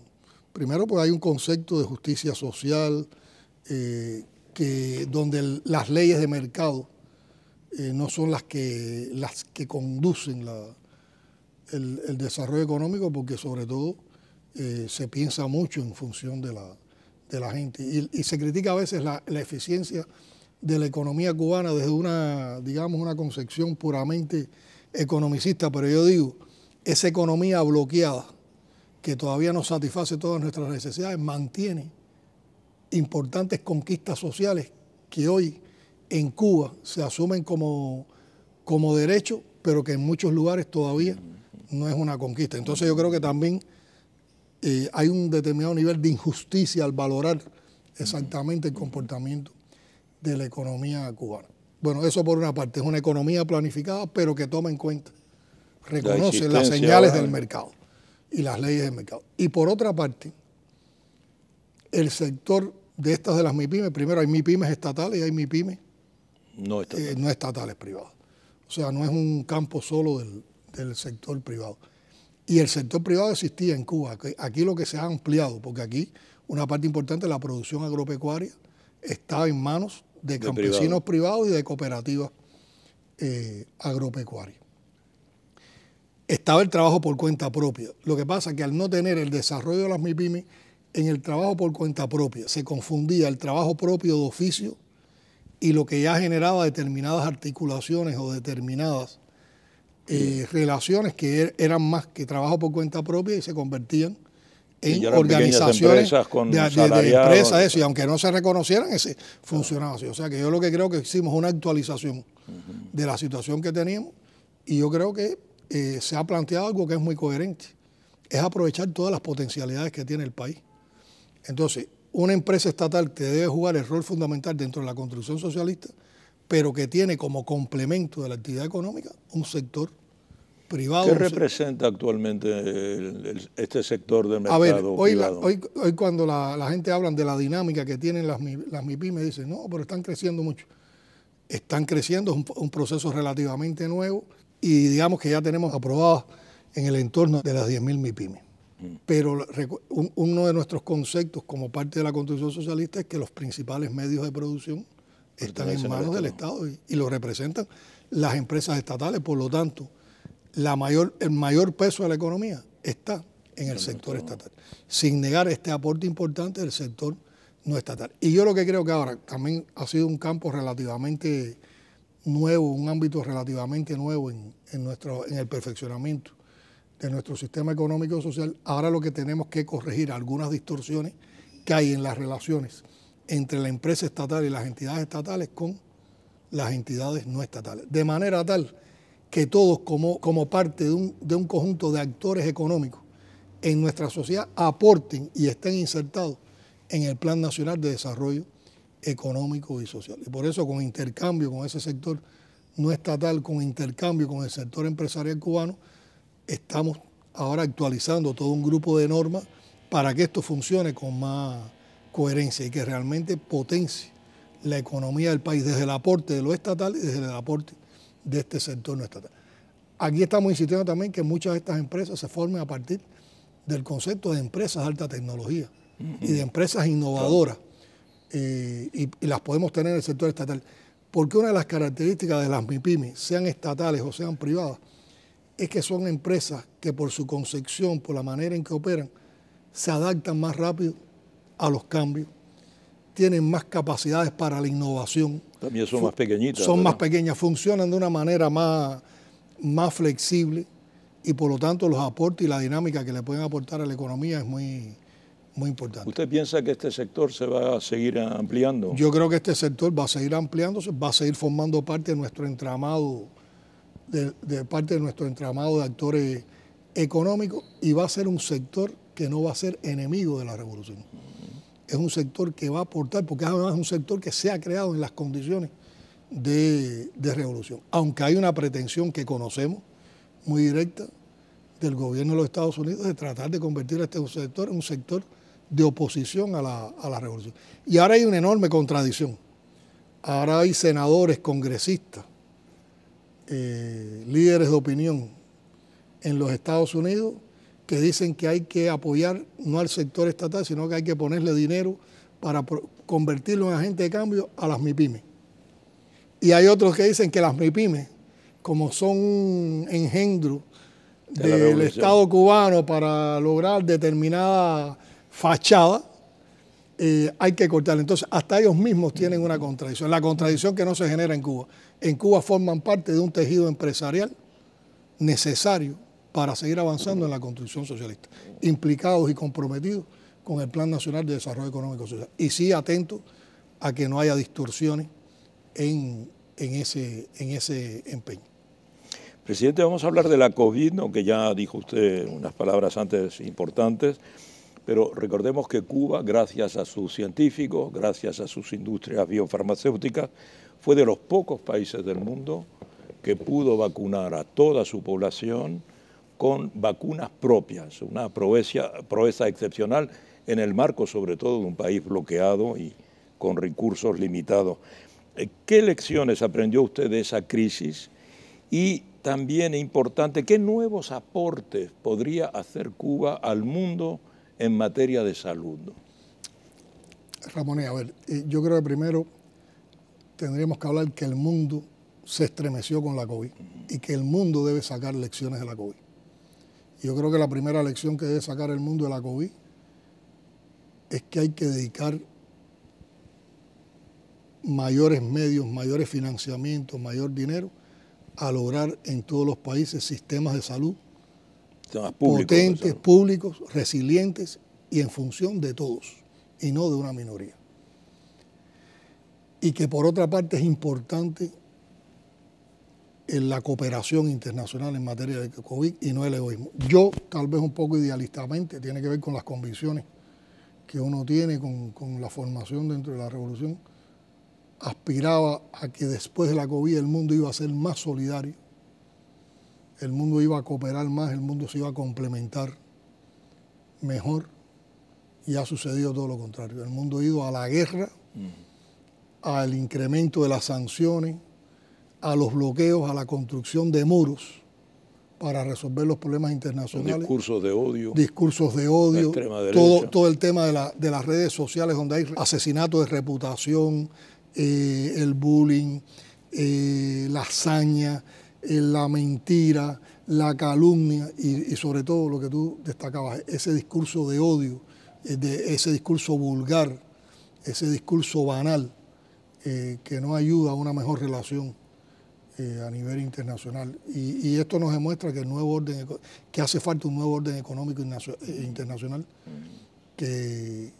Primero, pues hay un concepto de justicia social eh, que, donde las leyes de mercado eh, no son las que, las que conducen el, desarrollo económico, porque sobre todo se piensa mucho en función de la, gente. Y, se critica a veces la, la eficiencia de la economía cubana desde una, digamos, una concepción puramente economicista, pero yo digo, esa economía bloqueada, que todavía no satisface todas nuestras necesidades, mantiene importantes conquistas sociales que hoy en Cuba se asumen como, como derecho, pero que en muchos lugares todavía no es una conquista. Entonces yo creo que también eh, hay un determinado nivel de injusticia al valorar exactamente el comportamiento de la economía cubana. Bueno, eso por una parte es una economía planificada, pero que toma en cuenta, reconoce las señales del mercado y las leyes del mercado. Y por otra parte, el sector de estas de las MIPIMES, primero hay MIPIMES estatales y hay MIPIMES eh, no estatales, privadas. O sea, no es un campo solo del, del, sector privado. Y el sector privado existía en Cuba. Aquí lo que se ha ampliado, porque aquí una parte importante de la producción agropecuaria estaba en manos de, campesinos privados y de cooperativas eh, agropecuarias. Estaba el trabajo por cuenta propia. Lo que pasa es que al no tener el desarrollo de las MIPIMI en el trabajo por cuenta propia, se confundía el trabajo propio de oficio y lo que ya generaba determinadas articulaciones o determinadas eh, relaciones que er-, eran más que trabajo por cuenta propia y se convertían en organizaciones de, empresas, eso, y aunque no se reconocieran, ese funcionaba así. O sea que yo lo que creo que hicimos una actualización de la situación que teníamos y yo creo que eh, se ha planteado algo que es muy coherente, es aprovechar todas las potencialidades que tiene el país. Entonces, una empresa estatal que debe jugar el rol fundamental dentro de la construcción socialista, pero que tiene como complemento de la actividad económica un sector ¿Qué representa actualmente este sector de mercado? A ver, hoy, cuando la, gente habla de la dinámica que tienen las, las dicen, no, pero están creciendo mucho. Están creciendo, es un, proceso relativamente nuevo y digamos que ya tenemos aprobadas en el entorno de las 10.000 MIPIMES. Mm. Pero uno de nuestros conceptos como parte de la construcción Socialista es que los principales medios de producción están en manos del Estado y, lo representan las empresas estatales. Por lo tanto, la mayor, el mayor peso de la economía está en el, sector estatal, sin negar este aporte importante del sector no estatal. Y yo lo que creo que ahora también ha sido un campo relativamente nuevo, un ámbito relativamente nuevo en, nuestro, en el perfeccionamiento de nuestro sistema económico y social. Ahora lo que tenemos que corregir algunas distorsiones que hay en las relaciones entre la empresa estatal y las entidades estatales con las entidades no estatales. De manera tal que todos como, como parte de un, de un conjunto de actores económicos en nuestra sociedad aporten y estén insertados en el Plan Nacional de Desarrollo Económico y Social. Y por eso con intercambio con ese sector no estatal, con intercambio con el sector empresarial cubano, estamos ahora actualizando todo un grupo de normas para que esto funcione con más coherencia y que realmente potencie la economía del país desde el aporte de lo estatal y desde el aporte de este sector no estatal. Aquí estamos insistiendo también que muchas de estas empresas se formen a partir del concepto de empresas de alta tecnología y de empresas innovadoras eh, y, y, las podemos tener en el sector estatal. Porque una de las características de las MIPIMI, sean estatales o sean privadas, es que son empresas que por su concepción, por la manera en que operan, se adaptan más rápido a los cambios tienen más capacidades para la innovación. También son más pequeñitas. Son más pequeñas, funcionan de una manera más, más flexible y por lo tanto los aportes y la dinámica que le pueden aportar a la economía es muy, muy importante. ¿Usted piensa que este sector se va a seguir ampliando? Yo creo que este sector va a seguir ampliándose, va a seguir formando parte de nuestro entramado, de parte de nuestro entramado de actores económicos y va a ser un sector que no va a ser enemigo de la revolución es un sector que va a aportar, porque además es un sector que se ha creado en las condiciones de, revolución. Aunque hay una pretensión que conocemos muy directa del gobierno de los Estados Unidos de tratar de convertir a este sector en un sector de oposición a la, revolución. Y ahora hay una enorme contradicción. Ahora hay senadores, congresistas, eh, líderes de opinión en los Estados Unidos que dicen que hay que apoyar no al sector estatal, sino que hay que ponerle dinero para convertirlo en agente de cambio a las MIPIMES. Y hay otros que dicen que las MIPIMES, como son un engendro del Estado cubano para lograr determinada fachada, eh, hay que cortar. Entonces, hasta ellos mismos tienen una contradicción. La contradicción que no se genera en Cuba. En Cuba forman parte de un tejido empresarial necesario para seguir avanzando en la construcción socialista, implicados y comprometidos con el Plan Nacional de Desarrollo Económico Social. Y sí atentos a que no haya distorsiones en, ese, en ese empeño. Presidente, vamos a hablar de la COVID, aunque ya dijo usted unas palabras antes importantes, pero recordemos que Cuba, gracias a sus científicos, gracias a sus industrias biofarmacéuticas, fue de los pocos países del mundo que pudo vacunar a toda su población con vacunas propias, una proeza, excepcional en el marco sobre todo de un país bloqueado y con recursos limitados. Eh, ¿Qué lecciones aprendió usted de esa crisis? Y también importante, ¿qué nuevos aportes podría hacer Cuba al mundo en materia de salud? Ramón, a ver, eh, yo creo que primero tendríamos que hablar que el mundo se estremeció con la COVID y que el mundo debe sacar lecciones de la COVID. Yo creo que la primera lección que debe sacar el mundo de la COVID es que hay que dedicar mayores medios, mayores financiamientos, mayor dinero a lograr en todos los países sistemas de salud potentes, públicos, resilientes y en función de todos y no de una minoría. Y que por otra parte es importante en la cooperación internacional en materia de COVID y no el egoísmo. Yo, tal vez un poco idealistamente, tiene que ver con las convicciones que uno tiene, con, con la formación dentro de la revolución, aspiraba a que después de la COVID el mundo iba a ser más solidario, el mundo iba a cooperar más, el mundo se iba a complementar mejor y ha sucedido todo lo contrario. El mundo ha ido a la guerra, al incremento de las sanciones, a los bloqueos, a la construcción de muros para resolver los problemas internacionales. discursos de odio. Discursos de odio. Todo, todo el tema de, las redes sociales donde hay asesinato de reputación, eh, el bullying, eh, la hazaña, eh, la mentira, la calumnia y, sobre todo lo que tú destacabas, ese discurso de odio, ese discurso vulgar, ese discurso banal que no ayuda a una mejor relación eh, a nivel internacional. Y, esto nos demuestra que, el nuevo orden, que hace falta un nuevo orden económico eh, internacional que,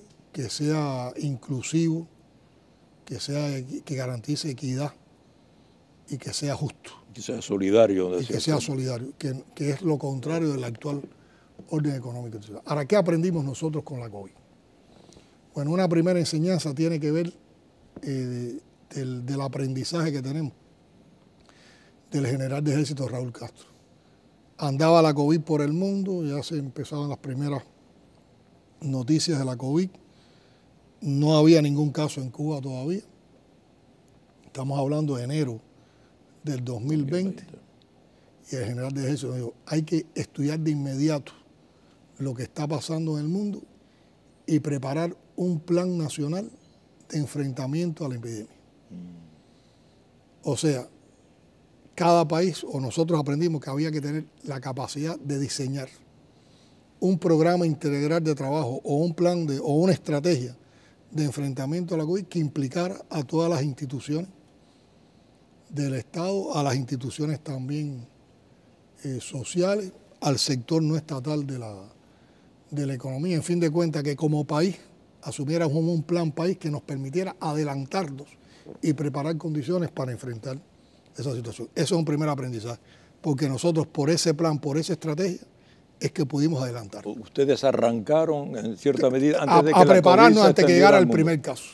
sea inclusivo, que, sea, que garantice equidad y que sea justo. Que sea solidario. que sea solidario, que, es lo contrario del actual orden económico internacional. Ahora, ¿qué aprendimos nosotros con la COVID? Bueno, una primera enseñanza tiene que ver eh, del aprendizaje que tenemos del general de ejército Raúl Castro. Andaba la COVID por el mundo, ya se empezaban las primeras noticias de la COVID. No había ningún caso en Cuba todavía. Estamos hablando de enero del 2020. Y el general de ejército dijo, hay que estudiar de inmediato lo que está pasando en el mundo y preparar un plan nacional de enfrentamiento a la epidemia. Mm. O sea, cada país o nosotros aprendimos que había que tener la capacidad de diseñar un programa integral de trabajo o un plan de, o una estrategia de enfrentamiento a la COVID que implicara a todas las instituciones del Estado, a las instituciones también eh, sociales, al sector no estatal de la, de la economía, en fin de cuentas que como país asumiéramos un plan país que nos permitiera adelantarnos y preparar condiciones para enfrentar esa situación. Eso es un primer aprendizaje, porque nosotros por ese plan, por esa estrategia, es que pudimos adelantar. Ustedes arrancaron en cierta medida antes a, de que a prepararnos antes antes que llegara el primer caso.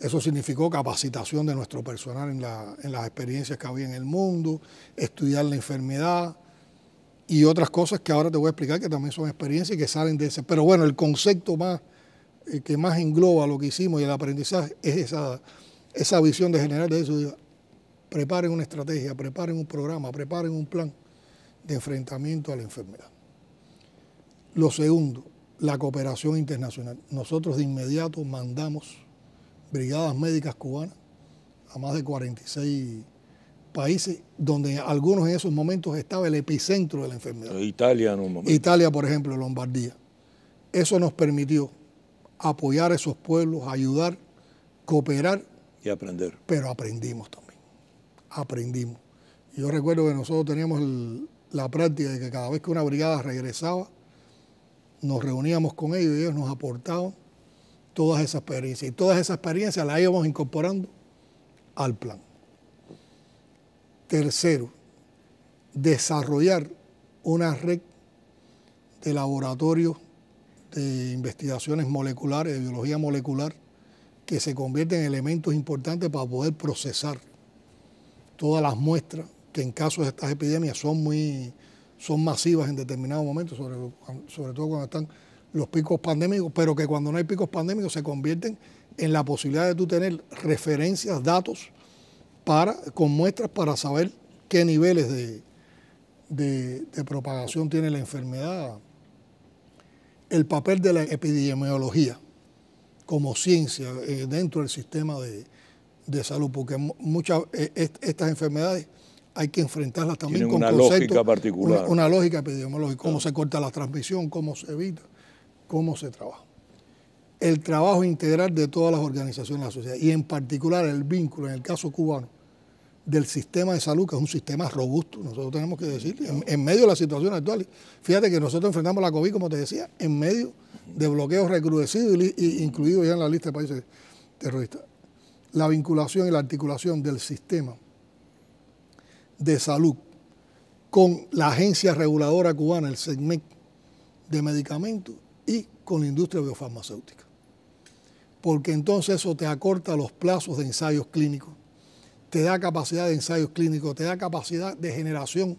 Eso significó capacitación de nuestro personal en, las experiencias que había en el mundo, estudiar la enfermedad y otras cosas que ahora te voy a explicar que también son experiencias y que salen de ese. Pero bueno, el concepto más eh, que más engloba lo que hicimos y el aprendizaje es esa, esa visión de general de eso preparen una estrategia, preparen un programa, preparen un plan de enfrentamiento a la enfermedad. Lo segundo, la cooperación internacional. Nosotros de inmediato mandamos brigadas médicas cubanas a más de 46 países donde algunos en esos momentos estaba el epicentro de la enfermedad. Italia en un momento. Italia, por ejemplo, Lombardía. Eso nos permitió apoyar a esos pueblos, ayudar, cooperar. Y aprender. Pero aprendimos también aprendimos. Yo recuerdo que nosotros teníamos la práctica de que cada vez que una brigada regresaba, nos reuníamos con ellos y ellos nos aportaban todas esas experiencias. Y todas esas experiencias la íbamos incorporando al plan. Tercero, desarrollar una red de laboratorios de investigaciones moleculares, de biología molecular, que se convierte en elementos importantes para poder procesar todas las muestras que en casos de estas epidemias son muy son masivas en determinados momentos, sobre, sobre todo cuando están los picos pandémicos, pero que cuando no hay picos pandémicos se convierten en la posibilidad de tú tener referencias, datos para, con muestras para saber qué niveles de, propagación tiene la enfermedad. El papel de la epidemiología como ciencia eh, dentro del sistema de, de salud, porque muchas eh, estas enfermedades hay que enfrentarlas también con una lógica particular. Una, lógica epidemiológica, cómo se corta la transmisión, cómo se evita, cómo se trabaja. El trabajo integral de todas las organizaciones de la sociedad y en particular el vínculo, en el caso cubano, del sistema de salud, que es un sistema robusto, nosotros tenemos que decir, en, medio de la situación actual. Fíjate que nosotros enfrentamos la COVID, como te decía, en medio de bloqueos recrudecidos y incluidos ya en la lista de países terroristas la vinculación y la articulación del sistema de salud con la agencia reguladora cubana, el SEGMEC, de medicamentos y con la industria biofarmacéutica. Porque entonces eso te acorta los plazos de ensayos clínicos, te da capacidad de ensayos clínicos, te da capacidad de generación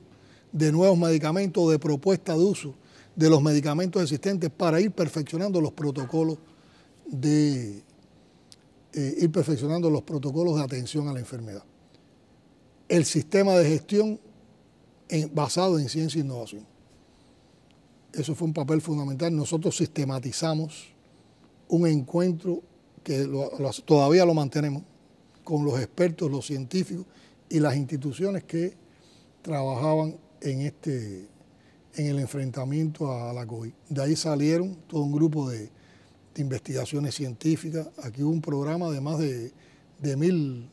de nuevos medicamentos, de propuesta de uso de los medicamentos existentes para ir perfeccionando los protocolos de eh, ir perfeccionando los protocolos de atención a la enfermedad. El sistema de gestión basado en ciencia e innovación. Eso fue un papel fundamental. Nosotros sistematizamos un encuentro que todavía lo mantenemos con los expertos, los científicos y las instituciones que trabajaban en, este, en el enfrentamiento a la COVID. De ahí salieron todo un grupo de, de investigaciones científicas. Aquí hubo un programa de más de, mil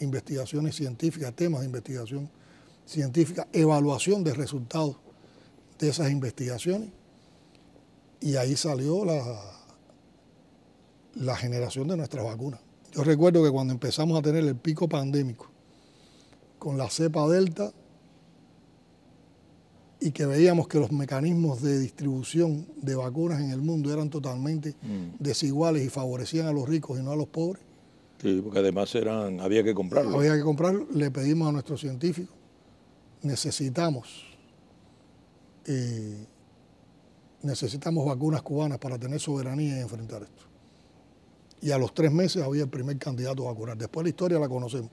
investigaciones científicas, temas de investigación científica, evaluación de resultados de esas investigaciones. Y ahí salió la, la generación de nuestras vacunas. Yo recuerdo que cuando empezamos a tener el pico pandémico con la cepa delta, y que veíamos que los mecanismos de distribución de vacunas en el mundo eran totalmente mm. desiguales y favorecían a los ricos y no a los pobres. Sí, porque además eran, había que comprarlo. Había que comprarlo, le pedimos a nuestros científicos, necesitamos, eh, necesitamos vacunas cubanas para tener soberanía y enfrentar esto. Y a los tres meses había el primer candidato a vacunar. Después la historia la conocemos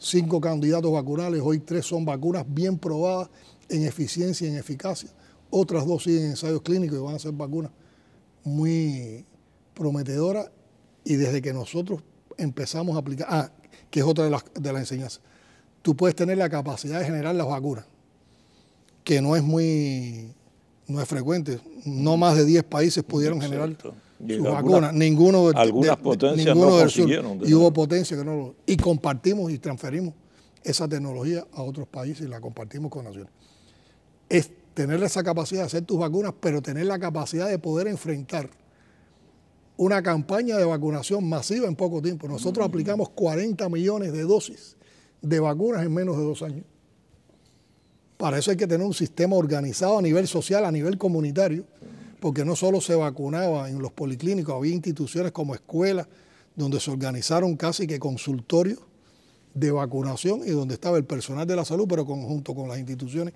cinco candidatos vacunales, hoy tres son vacunas bien probadas en eficiencia y en eficacia. Otras dos siguen en ensayos clínicos y van a ser vacunas muy prometedoras. Y desde que nosotros empezamos a aplicar, ah, que es otra de las de la enseñanzas tú puedes tener la capacidad de generar las vacunas, que no es muy no es frecuente. No más de 10 países pudieron generar generar sus vacunas, ninguno de algunas potencias no Y hubo potencia que no lo... Y compartimos y transferimos esa tecnología a otros países y la compartimos con naciones. Es tener esa capacidad de hacer tus vacunas, pero tener la capacidad de poder enfrentar una campaña de vacunación masiva en poco tiempo. Nosotros mm. aplicamos 40 millones de dosis de vacunas en menos de dos años. Para eso hay que tener un sistema organizado a nivel social, a nivel comunitario, porque no solo se vacunaba en los policlínicos, había instituciones como escuelas donde se organizaron casi que consultorios de vacunación y donde estaba el personal de la salud, pero conjunto con las instituciones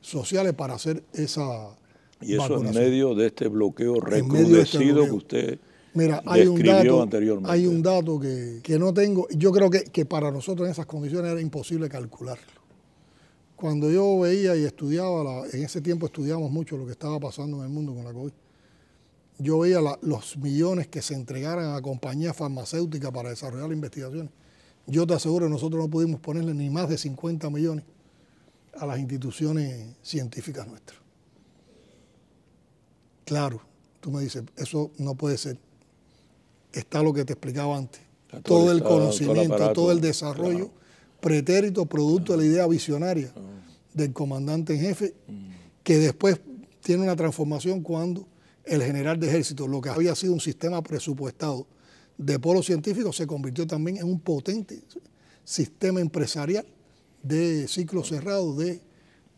sociales para hacer esa y eso vacunación. Este en medio de este bloqueo recrudecido que usted Mira, hay un anteriormente. Hay un dato que, no tengo, yo creo que para nosotros en esas condiciones era imposible calcularlo cuando yo veía y estudiaba, en ese tiempo estudiamos mucho lo que estaba pasando en el mundo con la COVID, yo veía los millones que se entregaran a compañías farmacéuticas para desarrollar investigaciones. Yo te aseguro que nosotros no pudimos ponerle ni más de 50 millones a las instituciones científicas nuestras. Claro, tú me dices, eso no puede ser. Está lo que te explicaba antes. todo, el conocimiento, todo el desarrollo pretérito producto de la idea visionaria del comandante en jefe, que después tiene una transformación cuando el general de ejército, lo que había sido un sistema presupuestado de polo científico, se convirtió también en un potente sistema empresarial de ciclo cerrado de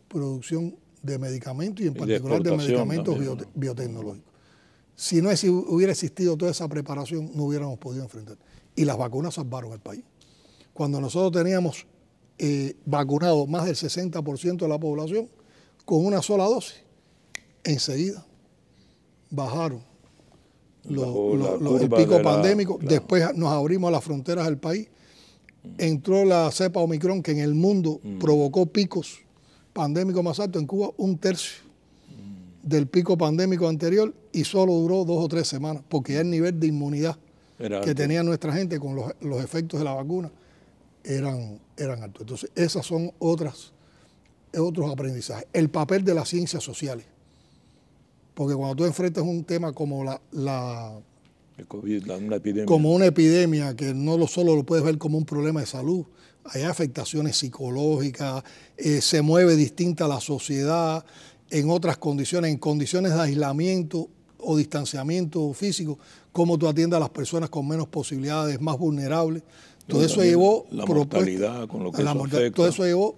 producción de medicamentos y en particular de, medicamentos biotecnológicos. Si no hubiera existido toda esa preparación, no hubiéramos podido enfrentar. Y las vacunas salvaron al país cuando nosotros teníamos eh, vacunado más del 60% de la población con una sola dosis, enseguida bajaron los, picos el pico pandémico, después nos abrimos a las fronteras del país, entró la cepa Omicron que en el mundo mm. provocó picos pandémicos más altos, en Cuba un tercio mm. del pico pandémico anterior y solo duró dos o tres semanas, porque ya el nivel de inmunidad que tenía nuestra gente con los efectos de la vacuna eran, eran altos. Entonces, esas son otras, otros aprendizajes. El papel de las ciencias sociales. Porque cuando tú enfrentas un tema como la, la COVID, la, una epidemia. como una epidemia, que no solo lo puedes ver como un problema de salud, hay afectaciones psicológicas, eh, se mueve distinta la sociedad en otras condiciones, en condiciones de aislamiento o distanciamiento físico, cómo tú atiendes a las personas con menos posibilidades, más vulnerables. Todo eso llevó la mortalidad, con lo que la eso Todo eso llevó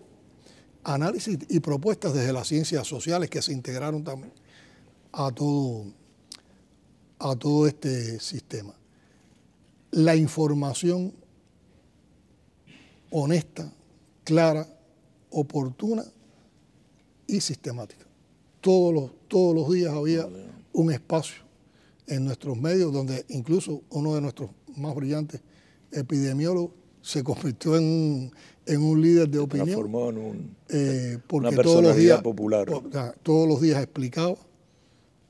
análisis y propuestas desde las ciencias sociales que se integraron también a todo, a todo este sistema. La información honesta, clara, oportuna y sistemática. Todos los, todos los días había un espacio en nuestros medios donde incluso uno de nuestros más brillantes epidemiólogo, se convirtió en un, en un líder de se opinión. en eh, porque una todos los días, popular. Todos los días explicaba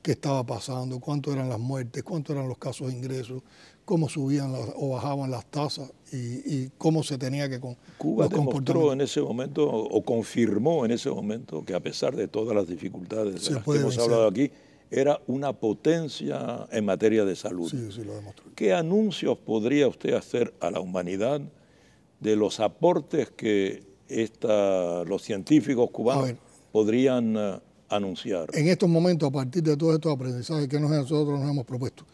qué estaba pasando, cuánto eran las muertes, cuánto eran los casos de ingresos, cómo subían o bajaban las tasas y, cómo se tenía que comportar. Cuba demostró en ese momento o confirmó en ese momento que a pesar de todas las dificultades de las que hemos hablado aquí, era una potencia en materia de salud. Sí, sí, lo demostró. ¿Qué anuncios podría usted hacer a la humanidad de los aportes que los científicos cubanos podrían eh, anunciar? En estos momentos, a partir de todos estos aprendizajes que nosotros nos hemos propuesto,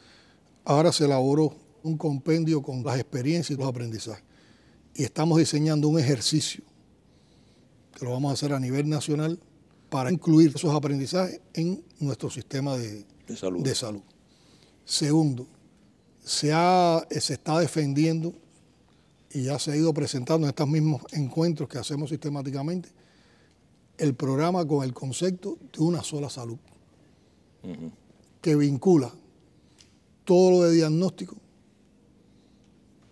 ahora se elaboró un compendio con las experiencias y los aprendizajes. Y estamos diseñando un ejercicio que lo vamos a hacer a nivel nacional para incluir esos aprendizajes en nuestro sistema de, salud. Segundo, se, está defendiendo y ya se ha ido presentando en estos mismos encuentros que hacemos sistemáticamente el programa con el concepto de una sola salud, que vincula todo lo de diagnóstico,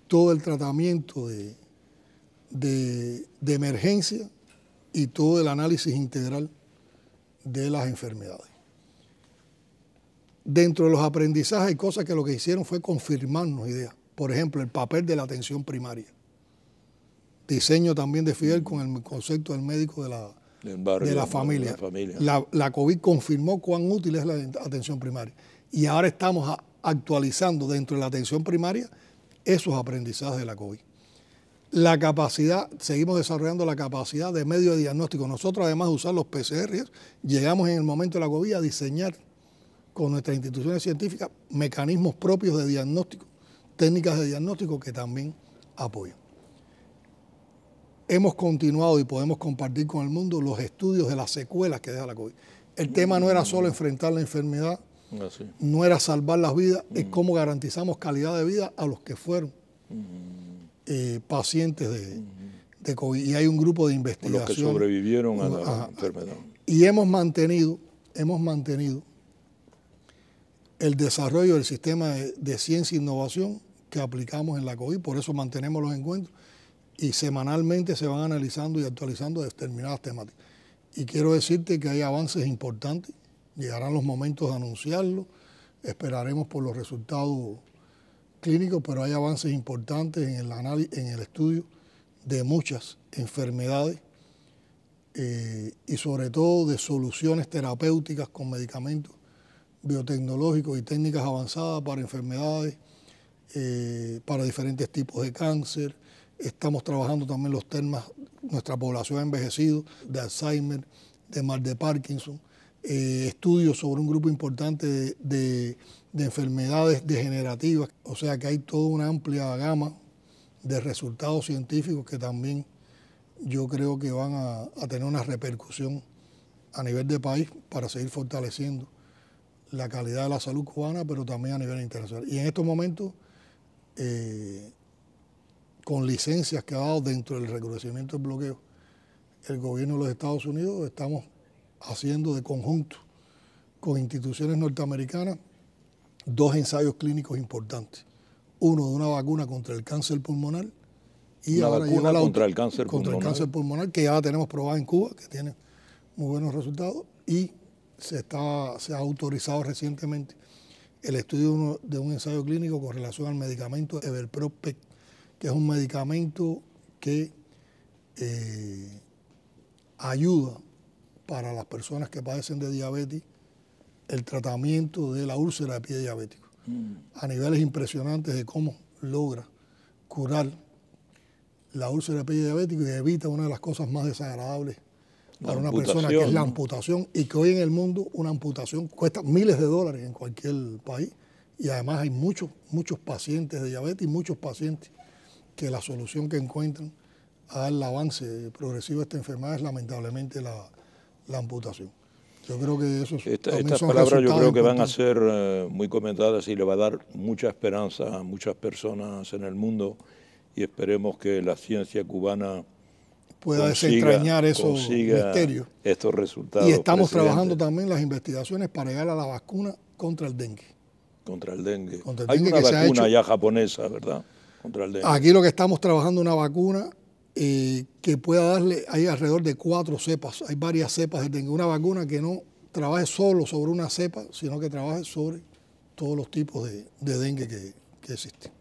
todo el tratamiento de, de emergencia y todo el análisis integral de las enfermedades. Dentro de los aprendizajes hay cosas que lo que hicieron fue confirmarnos ideas. Por ejemplo, el papel de la atención primaria. Diseño también de Fidel con el concepto del médico de la, de la familia. la, la, COVID confirmó cuán útil es la atención primaria. Y ahora estamos actualizando dentro de la atención primaria esos aprendizajes de la COVID la capacidad, seguimos desarrollando la capacidad de medio de diagnóstico. Nosotros, además de usar los PCR, llegamos en el momento de la COVID a diseñar con nuestras instituciones científicas mecanismos propios de diagnóstico, técnicas de diagnóstico que también apoyan. Hemos continuado y podemos compartir con el mundo los estudios de las secuelas que deja la COVID. El tema no era solo enfrentar la enfermedad, ah, no era salvar las vidas, es mm. cómo garantizamos calidad de vida a los que fueron. Mm. Eh, pacientes de, COVID y hay un grupo de investigación. Los que sobrevivieron a la enfermedad. Y hemos mantenido, hemos mantenido el desarrollo del sistema de, ciencia e innovación que aplicamos en la COVID, por eso mantenemos los encuentros y semanalmente se van analizando y actualizando determinadas temáticas. Y quiero decirte que hay avances importantes, llegarán los momentos de anunciarlo, esperaremos por los resultados clínicos, pero hay avances importantes en el, en el estudio de muchas enfermedades eh, y sobre todo de soluciones terapéuticas con medicamentos biotecnológicos y técnicas avanzadas para enfermedades, eh, para diferentes tipos de cáncer. Estamos trabajando también los temas, nuestra población ha envejecido, de Alzheimer, de mal de Parkinson, eh, estudios sobre un grupo importante de de enfermedades degenerativas. O sea que hay toda una amplia gama de resultados científicos que también yo creo que van a, tener una repercusión a nivel de país para seguir fortaleciendo la calidad de la salud cubana, pero también a nivel internacional. Y en estos momentos, eh, con licencias que ha dado dentro del recrudecimiento del bloqueo, el gobierno de los Estados Unidos estamos haciendo de conjunto con instituciones norteamericanas dos ensayos clínicos importantes. Uno de una vacuna contra el cáncer pulmonar y vacuna contra, el cáncer, contra el cáncer pulmonar que ya tenemos probada en Cuba, que tiene muy buenos resultados y se, está, se ha autorizado recientemente el estudio de un ensayo clínico con relación al medicamento Everprospect, que es un medicamento que eh, ayuda para las personas que padecen de diabetes el tratamiento de la úlcera de pie diabético, mm. a niveles impresionantes de cómo logra curar la úlcera de pie diabético y evita una de las cosas más desagradables para una persona, que es la amputación, y que hoy en el mundo una amputación cuesta miles de dólares en cualquier país, y además hay muchos, muchos pacientes de diabetes y muchos pacientes que la solución que encuentran al avance progresivo de esta enfermedad es lamentablemente la amputación. Yo creo que eso estas palabras yo creo que van a ser eh, muy comentadas y le va a dar mucha esperanza a muchas personas en el mundo y esperemos que la ciencia cubana pueda desentrañar esos misterios. Estos resultados. Y estamos trabajando también las investigaciones para llegar a la vacuna contra el dengue. Contra el dengue. Hay una vacuna ya japonesa, ¿verdad? Contra el dengue. Aquí lo que estamos trabajando una vacuna eh, que pueda darle, hay alrededor de cuatro cepas, hay varias cepas de dengue, una vacuna que no trabaje solo sobre una cepa, sino que trabaje sobre todos los tipos de, dengue que, existen.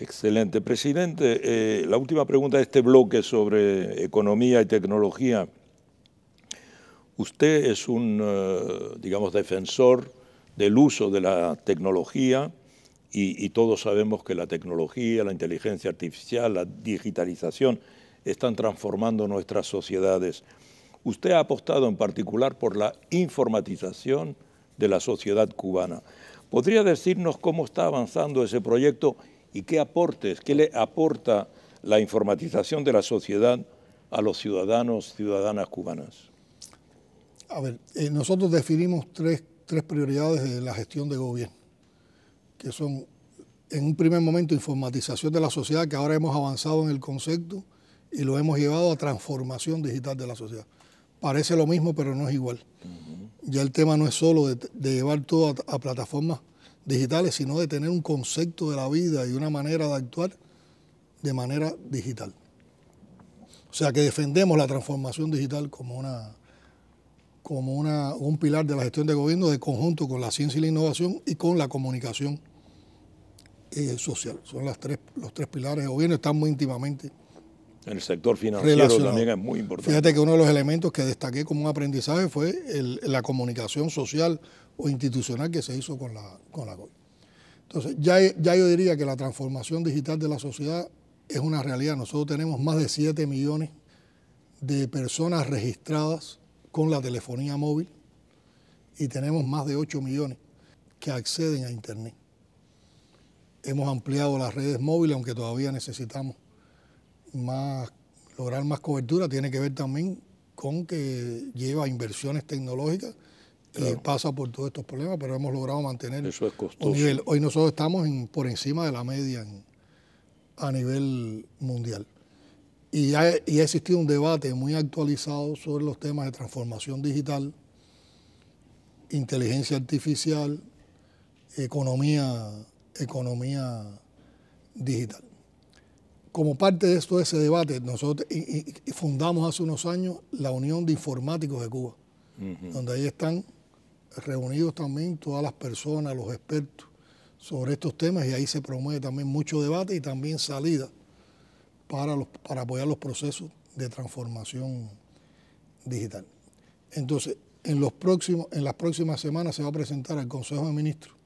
Excelente. Presidente, eh, la última pregunta de este bloque sobre economía y tecnología. Usted es un, eh, digamos, defensor del uso de la tecnología, y, todos sabemos que la tecnología, la inteligencia artificial, la digitalización están transformando nuestras sociedades. Usted ha apostado en particular por la informatización de la sociedad cubana. ¿Podría decirnos cómo está avanzando ese proyecto y qué aportes, qué le aporta la informatización de la sociedad a los ciudadanos, ciudadanas cubanas? A ver, eh, nosotros definimos tres, tres prioridades de la gestión de gobierno que son en un primer momento informatización de la sociedad, que ahora hemos avanzado en el concepto y lo hemos llevado a transformación digital de la sociedad. Parece lo mismo, pero no es igual. Ya el tema no es solo de, llevar todo a, plataformas digitales, sino de tener un concepto de la vida y una manera de actuar de manera digital. O sea que defendemos la transformación digital como una como una, un pilar de la gestión de gobierno de conjunto con la ciencia y la innovación y con la comunicación social. Son las tres, los tres pilares o gobierno, están muy íntimamente. En el sector financiero también es muy importante. Fíjate que uno de los elementos que destaqué como un aprendizaje fue la comunicación social o institucional que se hizo con la, con la COVID. Entonces, ya, ya yo diría que la transformación digital de la sociedad es una realidad. Nosotros tenemos más de 7 millones de personas registradas con la telefonía móvil y tenemos más de 8 millones que acceden a Internet hemos ampliado las redes móviles, aunque todavía necesitamos más, lograr más cobertura, tiene que ver también con que lleva inversiones tecnológicas y pasa por todos estos problemas, pero hemos logrado mantener Eso es un nivel. Hoy nosotros estamos por encima de la media a nivel mundial. y ha, existido un debate muy actualizado sobre los temas de transformación digital, inteligencia artificial, economía economía digital. Como parte de esto, ese debate, nosotros fundamos hace unos años la Unión de Informáticos de Cuba, donde ahí están reunidos también todas las personas, los expertos sobre estos temas y ahí se promueve también mucho debate y también salida para, los, para apoyar los procesos de transformación digital. Entonces, en, los próximos, en las próximas semanas se va a presentar al Consejo de Ministros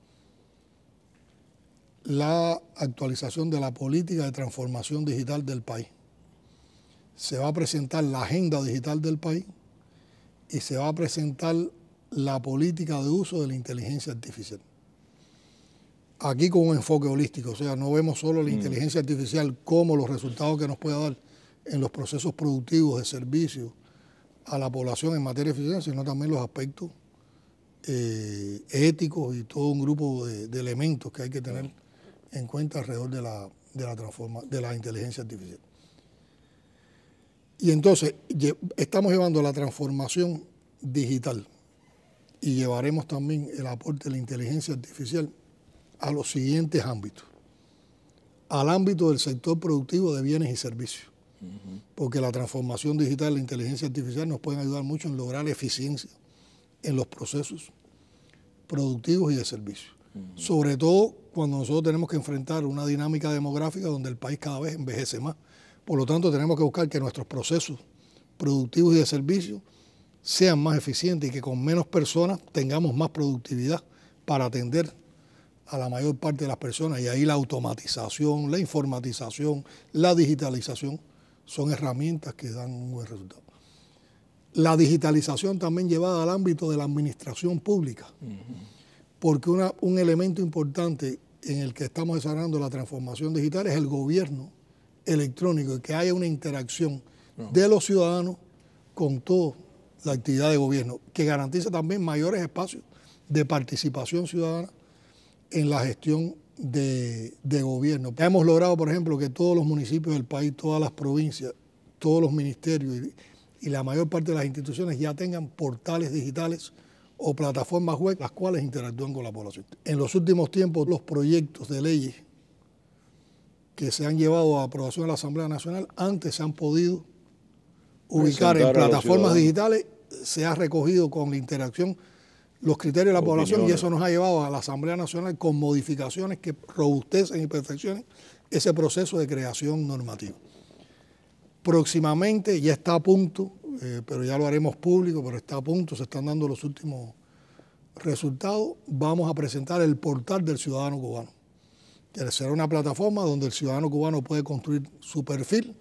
la actualización de la política de transformación digital del país. Se va a presentar la agenda digital del país y se va a presentar la política de uso de la inteligencia artificial. Aquí con un enfoque holístico, o sea, no vemos solo la mm. inteligencia artificial como los resultados que nos puede dar en los procesos productivos de servicio a la población en materia de eficiencia, sino también los aspectos eh, éticos y todo un grupo de, de elementos que hay que tener mm en cuenta alrededor de la, de la, transforma, de la inteligencia artificial. Y entonces estamos llevando la transformación digital y llevaremos también el aporte de la inteligencia artificial a los siguientes ámbitos. Al ámbito del sector productivo de bienes y servicios, porque la transformación digital y la inteligencia artificial nos pueden ayudar mucho en lograr eficiencia en los procesos productivos y de servicios. Sobre todo cuando nosotros tenemos que enfrentar una dinámica demográfica donde el país cada vez envejece más. Por lo tanto, tenemos que buscar que nuestros procesos productivos y de servicio sean más eficientes y que con menos personas tengamos más productividad para atender a la mayor parte de las personas. Y ahí la automatización, la informatización, la digitalización son herramientas que dan un buen resultado. La digitalización también llevada al ámbito de la administración pública porque un elemento importante en el que estamos desarrollando la transformación digital es el gobierno electrónico y que haya una interacción de los ciudadanos con toda la actividad de gobierno, que garantice también mayores espacios de participación ciudadana en la gestión de, gobierno. hemos logrado, por ejemplo, que todos los municipios del país, todas las provincias, todos los ministerios y la mayor parte de las instituciones ya tengan portales digitales o plataformas web las cuales interactúan con la población. En los últimos tiempos, los proyectos de leyes que se han llevado a aprobación a la Asamblea Nacional antes se han podido ubicar en plataformas digitales, se ha recogido con la interacción los criterios de la población y eso nos ha llevado a la Asamblea Nacional con modificaciones que robustecen y perfeccionen ese proceso de creación normativa. Próximamente ya está a punto eh, pero ya lo haremos público, pero está a punto, se están dando los últimos resultados. Vamos a presentar el portal del ciudadano cubano, que será una plataforma donde el ciudadano cubano puede construir su perfil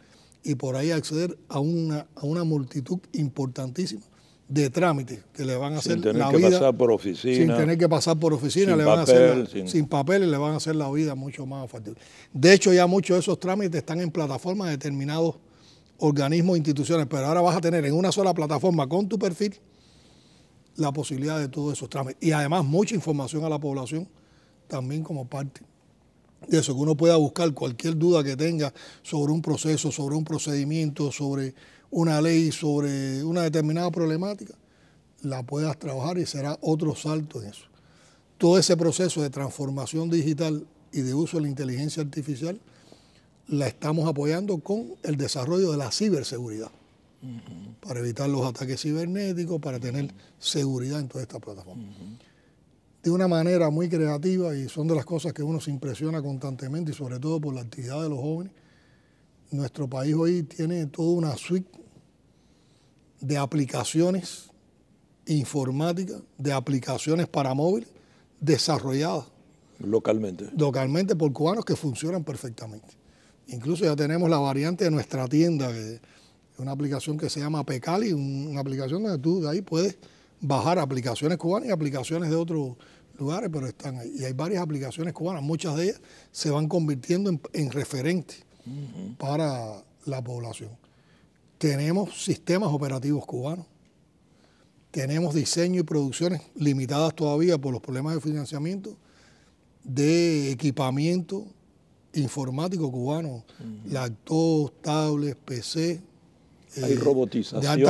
y por ahí acceder a una, a una multitud importantísima de trámites que le van a hacer sin tener que pasar por oficina, sin tener que pasar por oficina, le van papel, a hacer sin, sin papeles le van a hacer la vida mucho más fácil. De hecho, ya muchos de esos trámites están en plataformas determinados organismos, instituciones, pero ahora vas a tener en una sola plataforma con tu perfil la posibilidad de todos esos trámites. Y además mucha información a la población también como parte de eso, que uno pueda buscar cualquier duda que tenga sobre un proceso, sobre un procedimiento, sobre una ley, sobre una determinada problemática, la puedas trabajar y será otro salto en eso. Todo ese proceso de transformación digital y de uso de la inteligencia artificial la estamos apoyando con el desarrollo de la ciberseguridad para evitar los ataques cibernéticos, para tener seguridad en toda esta plataforma. De una manera muy creativa y son de las cosas que uno se impresiona constantemente y sobre todo por la actividad de los jóvenes. Nuestro país hoy tiene toda una suite de aplicaciones informáticas, de aplicaciones para móviles desarrolladas. Localmente. Localmente por cubanos que funcionan perfectamente. Incluso ya tenemos la variante de nuestra tienda, una aplicación que se llama Pecali, una aplicación donde tú de ahí puedes bajar aplicaciones cubanas y aplicaciones de otros lugares, pero están ahí. Y hay varias aplicaciones cubanas, muchas de ellas se van convirtiendo en, referentes para la población. Tenemos sistemas operativos cubanos, tenemos diseño y producciones limitadas todavía por los problemas de financiamiento, de equipamiento, informático cubano, laptops, tablets, PC. Eh, robotización.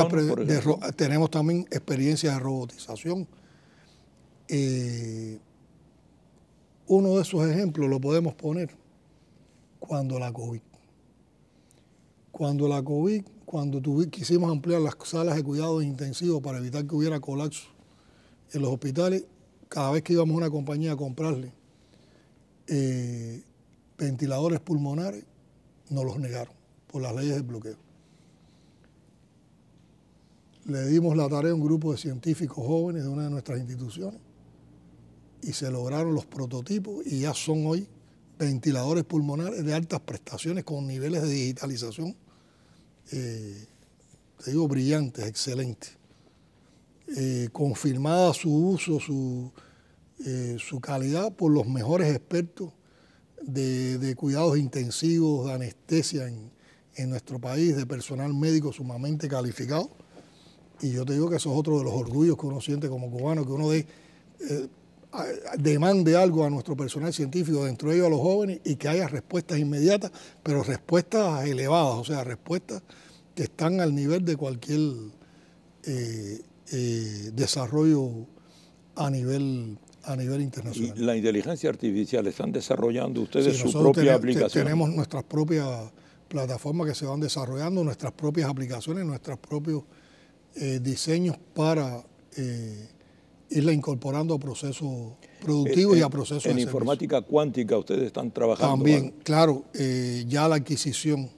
tenemos también experiencia de robotización. Eh, uno de esos ejemplos lo podemos poner cuando la COVID. Cuando la COVID, cuando quisimos ampliar las salas de cuidado intensivo para evitar que hubiera colapso en los hospitales, cada vez que íbamos a una compañía a comprarle eh, ventiladores pulmonares, nos los negaron por las leyes de bloqueo. Le dimos la tarea a un grupo de científicos jóvenes de una de nuestras instituciones y se lograron los prototipos y ya son hoy ventiladores pulmonares de altas prestaciones con niveles de digitalización, eh, te digo, brillantes, excelentes. Eh, confirmada su uso, su, eh, su calidad por los mejores expertos de, cuidados intensivos, de anestesia en, nuestro país, de personal médico sumamente calificado. Y yo te digo que eso es otro de los orgullos que uno siente como cubano, que uno eh, demande algo a nuestro personal científico, dentro de ellos a los jóvenes, y que haya respuestas inmediatas, pero respuestas elevadas, o sea, respuestas que están al nivel de cualquier eh, eh, desarrollo a nivel a nivel internacional. la inteligencia artificial, ¿están desarrollando ustedes su propia aplicación? Tenemos nuestras propias plataformas que se van desarrollando, nuestras propias aplicaciones, nuestros propios eh, diseños para eh, irla incorporando a procesos productivos eh, y a procesos... En informática cuántica ustedes están trabajando. También, ¿ah? claro, ya la adquisición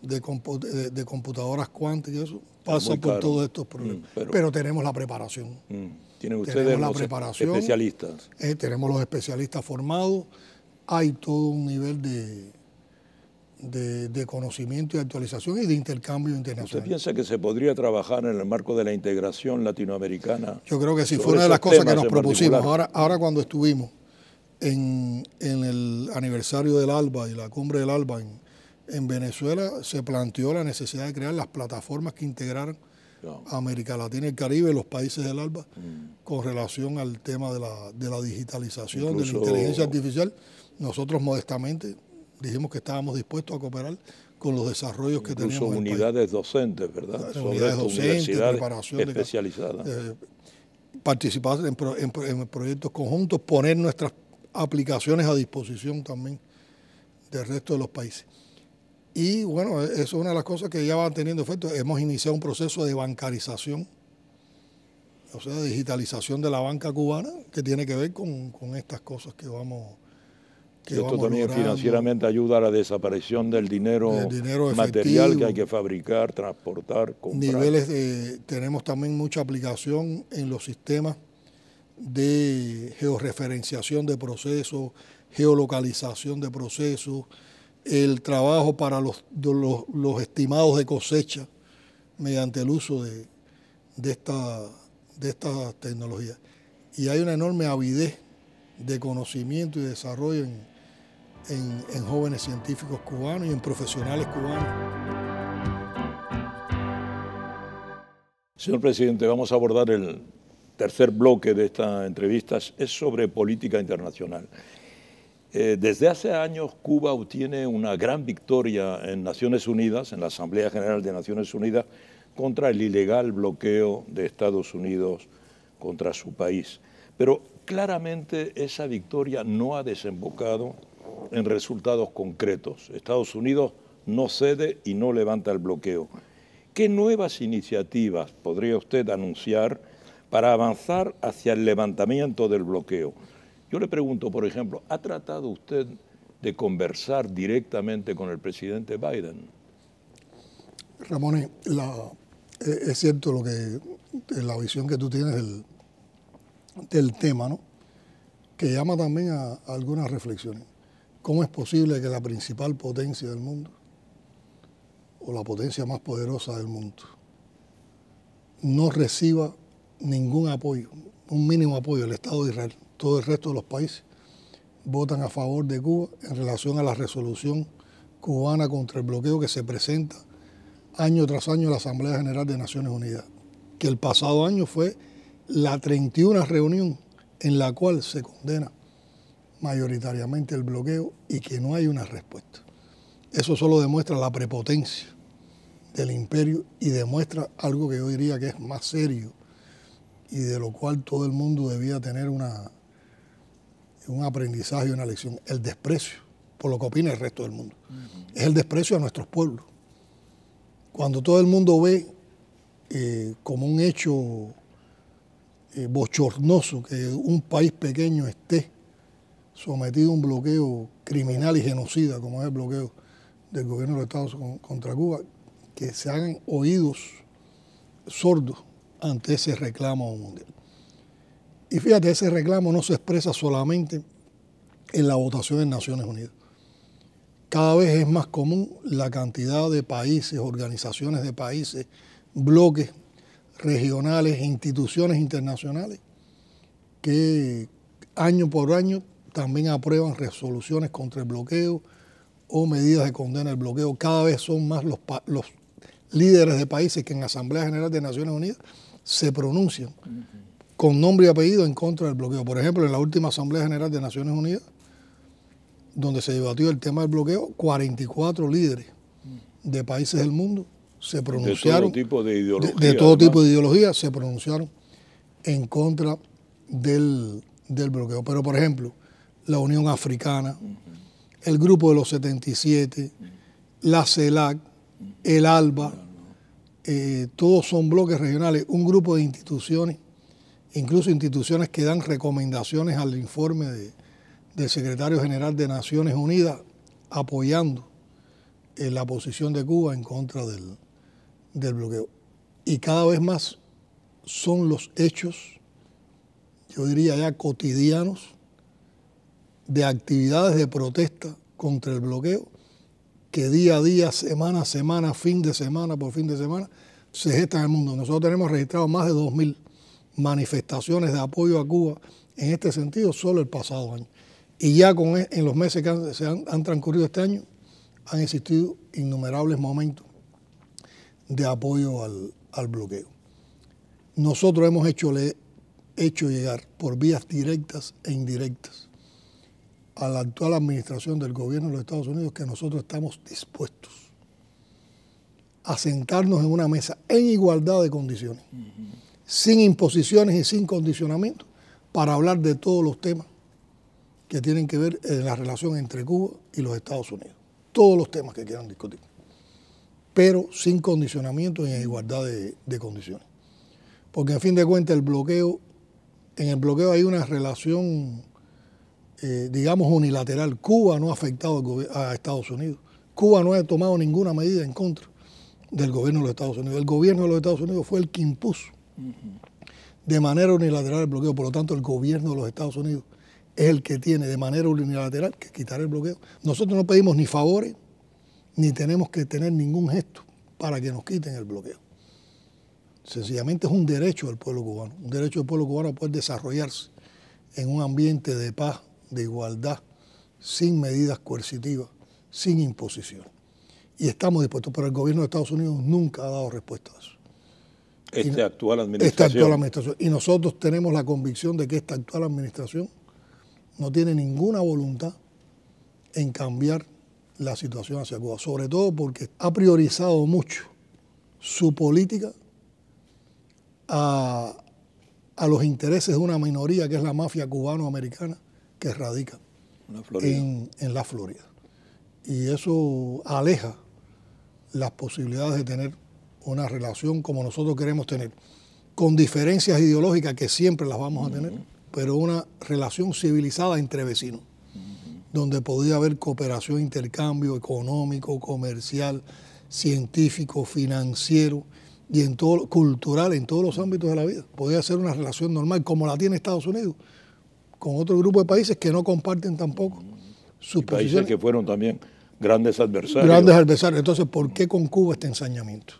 de, computadoras cuánticas eso pasa por todos estos mm, problemas. pero, tenemos la preparación. Mm. Tienen ustedes la preparación, especialistas. Eh, tenemos los especialistas formados, hay todo un nivel de, de, conocimiento y actualización y de intercambio internacional. ¿Usted piensa que se podría trabajar en el marco de la integración latinoamericana? Yo creo que sí, fue una de las cosas que nos propusimos. Ahora, ahora cuando estuvimos en, el aniversario del ALBA y la cumbre del ALBA en, en Venezuela, se planteó la necesidad de crear las plataformas que integraran América Latina, el Caribe, los países del ALBA, con relación al tema de la, digitalización, de la inteligencia artificial. Nosotros modestamente dijimos que estábamos dispuestos a cooperar con los desarrollos que tenemos. unidades docentes, ¿verdad? unidades docentes, preparación especializada. Eh, participar en, proyectos conjuntos, poner nuestras aplicaciones a disposición también del resto de los países. Y bueno, e, eso es una de las cosas que ya van teniendo efecto. Hemos iniciado un proceso de bancarización, o sea, digitalización de la banca cubana, que tiene que ver con, estas cosas que vamos... Que esto también financieramente ayuda a la desaparición del dinero, dinero material que hay que fabricar, transportar, comprar. Niveles de, tenemos también mucha aplicación en los sistemas de georreferenciación de procesos, geolocalización de procesos, el trabajo para los, estimados de cosecha mediante el uso de, de esta, tecnología. Y hay una enorme avidez de conocimiento y desarrollo en, en, jóvenes científicos cubanos y en profesionales cubanos. Señor presidente, vamos a abordar el tercer bloque de esta entrevista, es sobre política internacional. Eh, desde hace años Cuba obtiene una gran victoria en Naciones Unidas, en la Asamblea General de Naciones Unidas, contra el ilegal bloqueo de Estados Unidos contra su país. Pero claramente esa victoria no ha desembocado en resultados concretos. Estados Unidos no cede y no levanta el bloqueo. ¿Qué nuevas iniciativas podría usted anunciar para avanzar hacia el levantamiento del bloqueo? Yo le pregunto, por ejemplo, ¿ha tratado usted de conversar directamente con el presidente Biden? Ramón, eh, eh, es cierto lo que eh, la visión que tú tienes del, tema, ¿no? Que llama también a, a algunas reflexiones. ¿Cómo es posible que la principal potencia del mundo, o la potencia más poderosa del mundo, no reciba ningún apoyo, un mínimo apoyo del Estado de Israel? todo el resto de los países votan a favor de Cuba en relación a la resolución cubana contra el bloqueo que se presenta año tras año en la Asamblea General de Naciones Unidas, que el pasado año fue la 31 reunión en la cual se condena mayoritariamente el bloqueo y que no hay una respuesta. Eso solo demuestra la prepotencia del imperio y demuestra algo que yo diría que es más serio y de lo cual todo el mundo debía tener una, un aprendizaje y una lección, el desprecio por lo que opina el resto del mundo. Es el desprecio a nuestros pueblos. Cuando todo el mundo ve eh, como un hecho eh, bochornoso que un país pequeño esté sometido a un bloqueo criminal y genocida, como es el bloqueo del gobierno de Estados contra Cuba, que se hagan oídos sordos ante ese reclamo mundial. Y fíjate, ese reclamo no se expresa solamente en la votación en Naciones Unidas. Cada vez es más común la cantidad de países, organizaciones de países, bloques regionales, instituciones internacionales que año por año también aprueban resoluciones contra el bloqueo o medidas de condena al bloqueo. Cada vez son más los, líderes de países que en Asamblea General de Naciones Unidas se pronuncian con nombre y apellido en contra del bloqueo. Por ejemplo, en la última Asamblea General de Naciones Unidas, donde se debatió el tema del bloqueo, 44 líderes de países del mundo se pronunciaron. De todo tipo de ideología. De, todo tipo de ideología se pronunciaron en contra del, bloqueo. Pero, por ejemplo, la Unión Africana, el Grupo de los 77, la CELAC, el ALBA, eh, todos son bloques regionales, un grupo de instituciones incluso instituciones que dan recomendaciones al informe del secretario general de Naciones Unidas apoyando eh, la posición de Cuba en contra del, bloqueo. Y cada vez más son los hechos, yo diría ya cotidianos, de actividades de protesta contra el bloqueo, que día a día, semana a semana, fin de semana por fin de semana, se gestan en el mundo. Nosotros tenemos registrado más de 2.000 manifestaciones de apoyo a Cuba en este sentido solo el pasado año. Y ya con, e, en los meses que han, se han, transcurrido este año, han existido innumerables momentos de apoyo al, bloqueo. Nosotros hemos hecho, le, hecho llegar por vías directas e indirectas a la actual administración del gobierno de los Estados Unidos que nosotros estamos dispuestos a sentarnos en una mesa en igualdad de condiciones sin imposiciones y sin condicionamiento para hablar de todos los temas que tienen que ver en la relación entre Cuba y los Estados Unidos. Todos los temas que quieran discutir, pero sin condicionamiento y en igualdad de, condiciones. Porque en fin de cuentas el bloqueo, en el bloqueo hay una relación, eh, digamos, unilateral. Cuba no ha afectado a Estados Unidos. Cuba no ha tomado ninguna medida en contra del gobierno de los Estados Unidos. El gobierno de los Estados Unidos fue el que impuso de manera unilateral el bloqueo. Por lo tanto, el gobierno de los Estados Unidos es el que tiene de manera unilateral que quitar el bloqueo. Nosotros no pedimos ni favores, ni tenemos que tener ningún gesto para que nos quiten el bloqueo. Sencillamente es un derecho del pueblo cubano, un derecho del pueblo cubano a poder desarrollarse en un ambiente de paz, de igualdad, sin medidas coercitivas, sin imposición. Y estamos dispuestos, pero el gobierno de Estados Unidos nunca ha dado respuesta a eso. Esta actual administración. Y nosotros tenemos la convicción de que esta actual administración no tiene ninguna voluntad en cambiar la situación hacia Cuba, sobre todo porque ha priorizado mucho su política a, los intereses de una minoría que es la mafia cubano-americana que radica en, en la Florida. Y eso aleja las posibilidades de tener una relación como nosotros queremos tener, con diferencias ideológicas que siempre las vamos a tener, pero una relación civilizada entre vecinos, donde podía haber cooperación, intercambio económico, comercial, científico, financiero y en todo cultural, en todos los ámbitos de la vida. Podía ser una relación normal como la tiene Estados Unidos con otro grupo de países que no comparten tampoco sus y países que fueron también grandes adversarios. Grandes adversarios. Entonces, ¿por qué con Cuba este ensañamiento?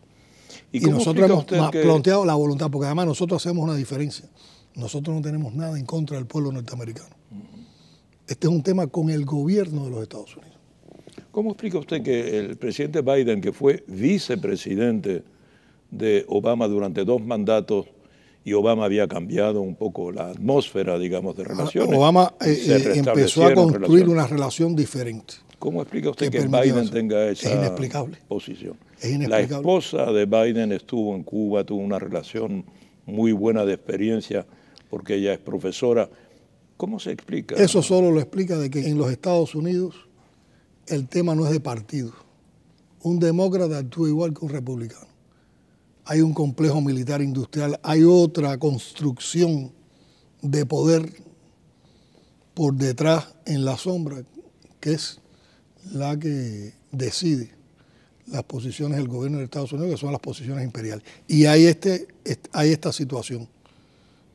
Y, nosotros hemos planteado la voluntad, porque además nosotros hacemos una diferencia. Nosotros no tenemos nada en contra del pueblo norteamericano. Este es un tema con el gobierno de los Estados Unidos. ¿Cómo explica usted que el presidente Biden, que fue vicepresidente de Obama durante dos mandatos, y Obama había cambiado un poco la atmósfera, digamos, de ah, relaciones. Obama eh, eh, empezó a construir una relación diferente. ¿Cómo explica usted que, Biden tenga esa posición? Es inexplicable. La esposa de Biden estuvo en Cuba, tuvo una relación muy buena de experiencia porque ella es profesora. ¿Cómo se explica? Eso solo lo explica de que en los Estados Unidos el tema no es de partido. Un demócrata actúa igual que un republicano. Hay un complejo militar industrial, hay otra construcción de poder por detrás en la sombra que es la que decide las posiciones del gobierno de Estados Unidos, que son las posiciones imperiales. Y hay, este, hay esta situación,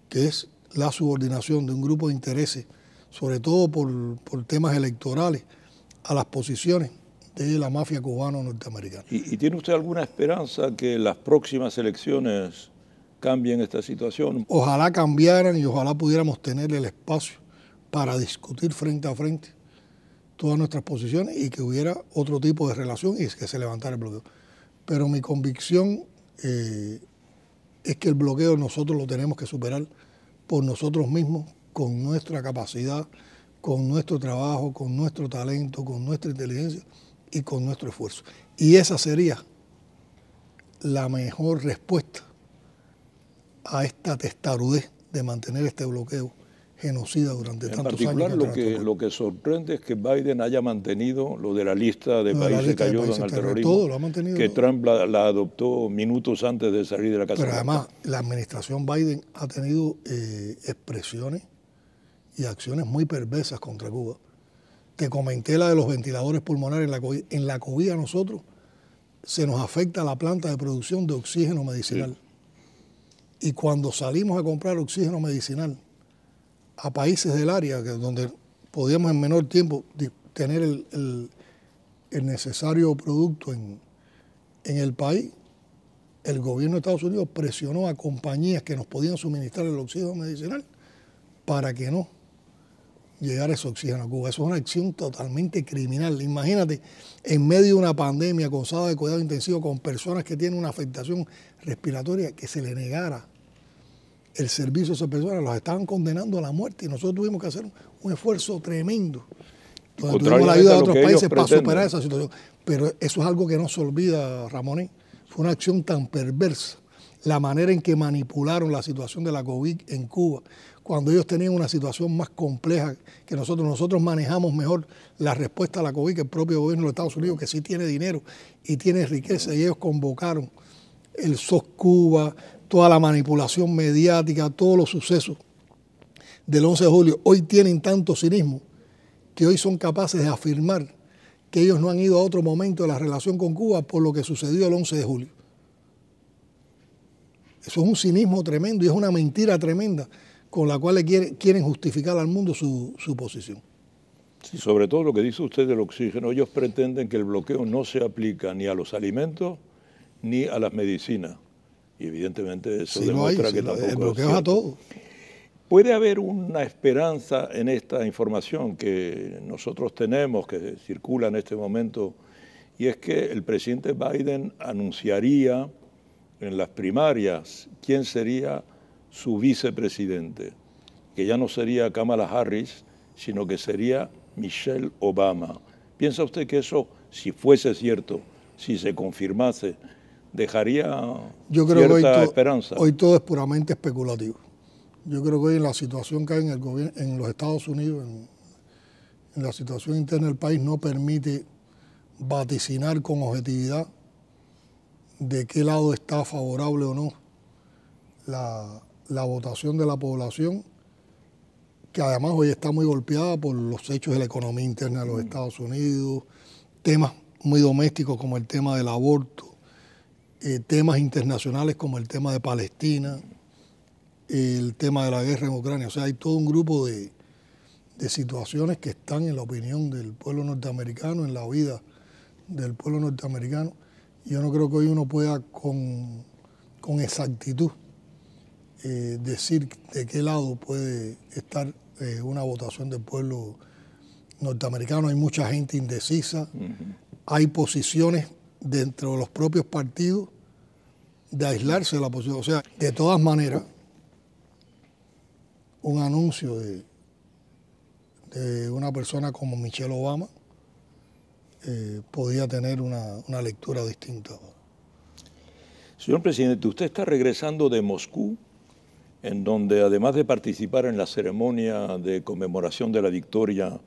que es la subordinación de un grupo de intereses, sobre todo por, temas electorales, a las posiciones de la mafia cubana norteamericana. ¿Y, tiene usted alguna esperanza que las próximas elecciones cambien esta situación? Ojalá cambiaran y ojalá pudiéramos tener el espacio para discutir frente a frente todas nuestras posiciones y que hubiera otro tipo de relación y que se levantara el bloqueo. Pero mi convicción eh, es que el bloqueo nosotros lo tenemos que superar por nosotros mismos, con nuestra capacidad, con nuestro trabajo, con nuestro talento, con nuestra inteligencia y con nuestro esfuerzo. Y esa sería la mejor respuesta a esta testarudez de mantener este bloqueo genocida durante en tantos años. lo que sorprende es que Biden haya mantenido lo de la lista de países que ayudan al terrorismo, que Trump la, adoptó minutos antes de salir de la Casa Pero además, la administración Biden ha tenido eh, expresiones y acciones muy perversas contra Cuba. Te comenté la de los ventiladores pulmonares en la COVID. En la COVID a nosotros se nos afecta la planta de producción de oxígeno medicinal. Y cuando salimos a comprar oxígeno medicinal, a países del área donde podíamos en menor tiempo tener el, necesario producto en, el país, el gobierno de Estados Unidos presionó a compañías que nos podían suministrar el oxígeno medicinal para que no llegara ese oxígeno a Cuba. Eso es una acción totalmente criminal. Imagínate, en medio de una pandemia con de cuidado intensivo, con personas que tienen una afectación respiratoria, que se le negara el servicio a esas personas, los estaban condenando a la muerte y nosotros tuvimos que hacer un, esfuerzo tremendo. con tuvimos la ayuda de otros países para superar esa situación. Pero eso es algo que no se olvida, Ramón, ¿eh? Fue una acción tan perversa, la manera en que manipularon la situación de la COVID en Cuba, cuando ellos tenían una situación más compleja que nosotros. Nosotros manejamos mejor la respuesta a la COVID que el propio gobierno de Estados Unidos, que sí tiene dinero y tiene riqueza, y ellos convocaron el SOS Cuba, toda la manipulación mediática, todos los sucesos del 11 de julio, hoy tienen tanto cinismo que hoy son capaces de afirmar que ellos no han ido a otro momento de la relación con Cuba por lo que sucedió el 11 de julio. Eso es un cinismo tremendo y es una mentira tremenda con la cual quieren, justificar al mundo su, posición. sobre todo lo que dice usted del oxígeno, ellos pretenden que el bloqueo no se aplica ni a los alimentos ni a las medicinas. Y evidentemente eso demuestra que tampoco a todo. Puede haber una esperanza en esta información que nosotros tenemos, que circula en este momento, y es que el presidente Biden anunciaría en las primarias quién sería su vicepresidente, que ya no sería Kamala Harris, sino que sería Michelle Obama. ¿Piensa usted que eso, si fuese cierto, si se confirmase, dejaría Yo creo que hoy todo, Hoy todo es puramente especulativo. Yo creo que hoy en la situación que hay en, el en los Estados Unidos, en, la situación interna del país, no permite vaticinar con objetividad de qué lado está favorable o no la, la, votación de la población, que además hoy está muy golpeada por los hechos de la economía interna de los mm. Estados Unidos, temas muy domésticos como el tema del aborto, eh, temas internacionales como el tema de Palestina, el tema de la guerra en Ucrania. O sea, hay todo un grupo de, situaciones que están en la opinión del pueblo norteamericano, en la vida del pueblo norteamericano. Yo no creo que hoy uno pueda con, con exactitud eh, decir de qué lado puede estar eh, una votación del pueblo norteamericano. Hay mucha gente indecisa, hay posiciones dentro de los propios partidos de aislarse de la posición... O sea, de todas maneras, un anuncio de, una persona como Michelle Obama eh, podía tener una, una lectura distinta. Señor presidente, usted está regresando de Moscú, en donde además de participar en la ceremonia de conmemoración de la victoria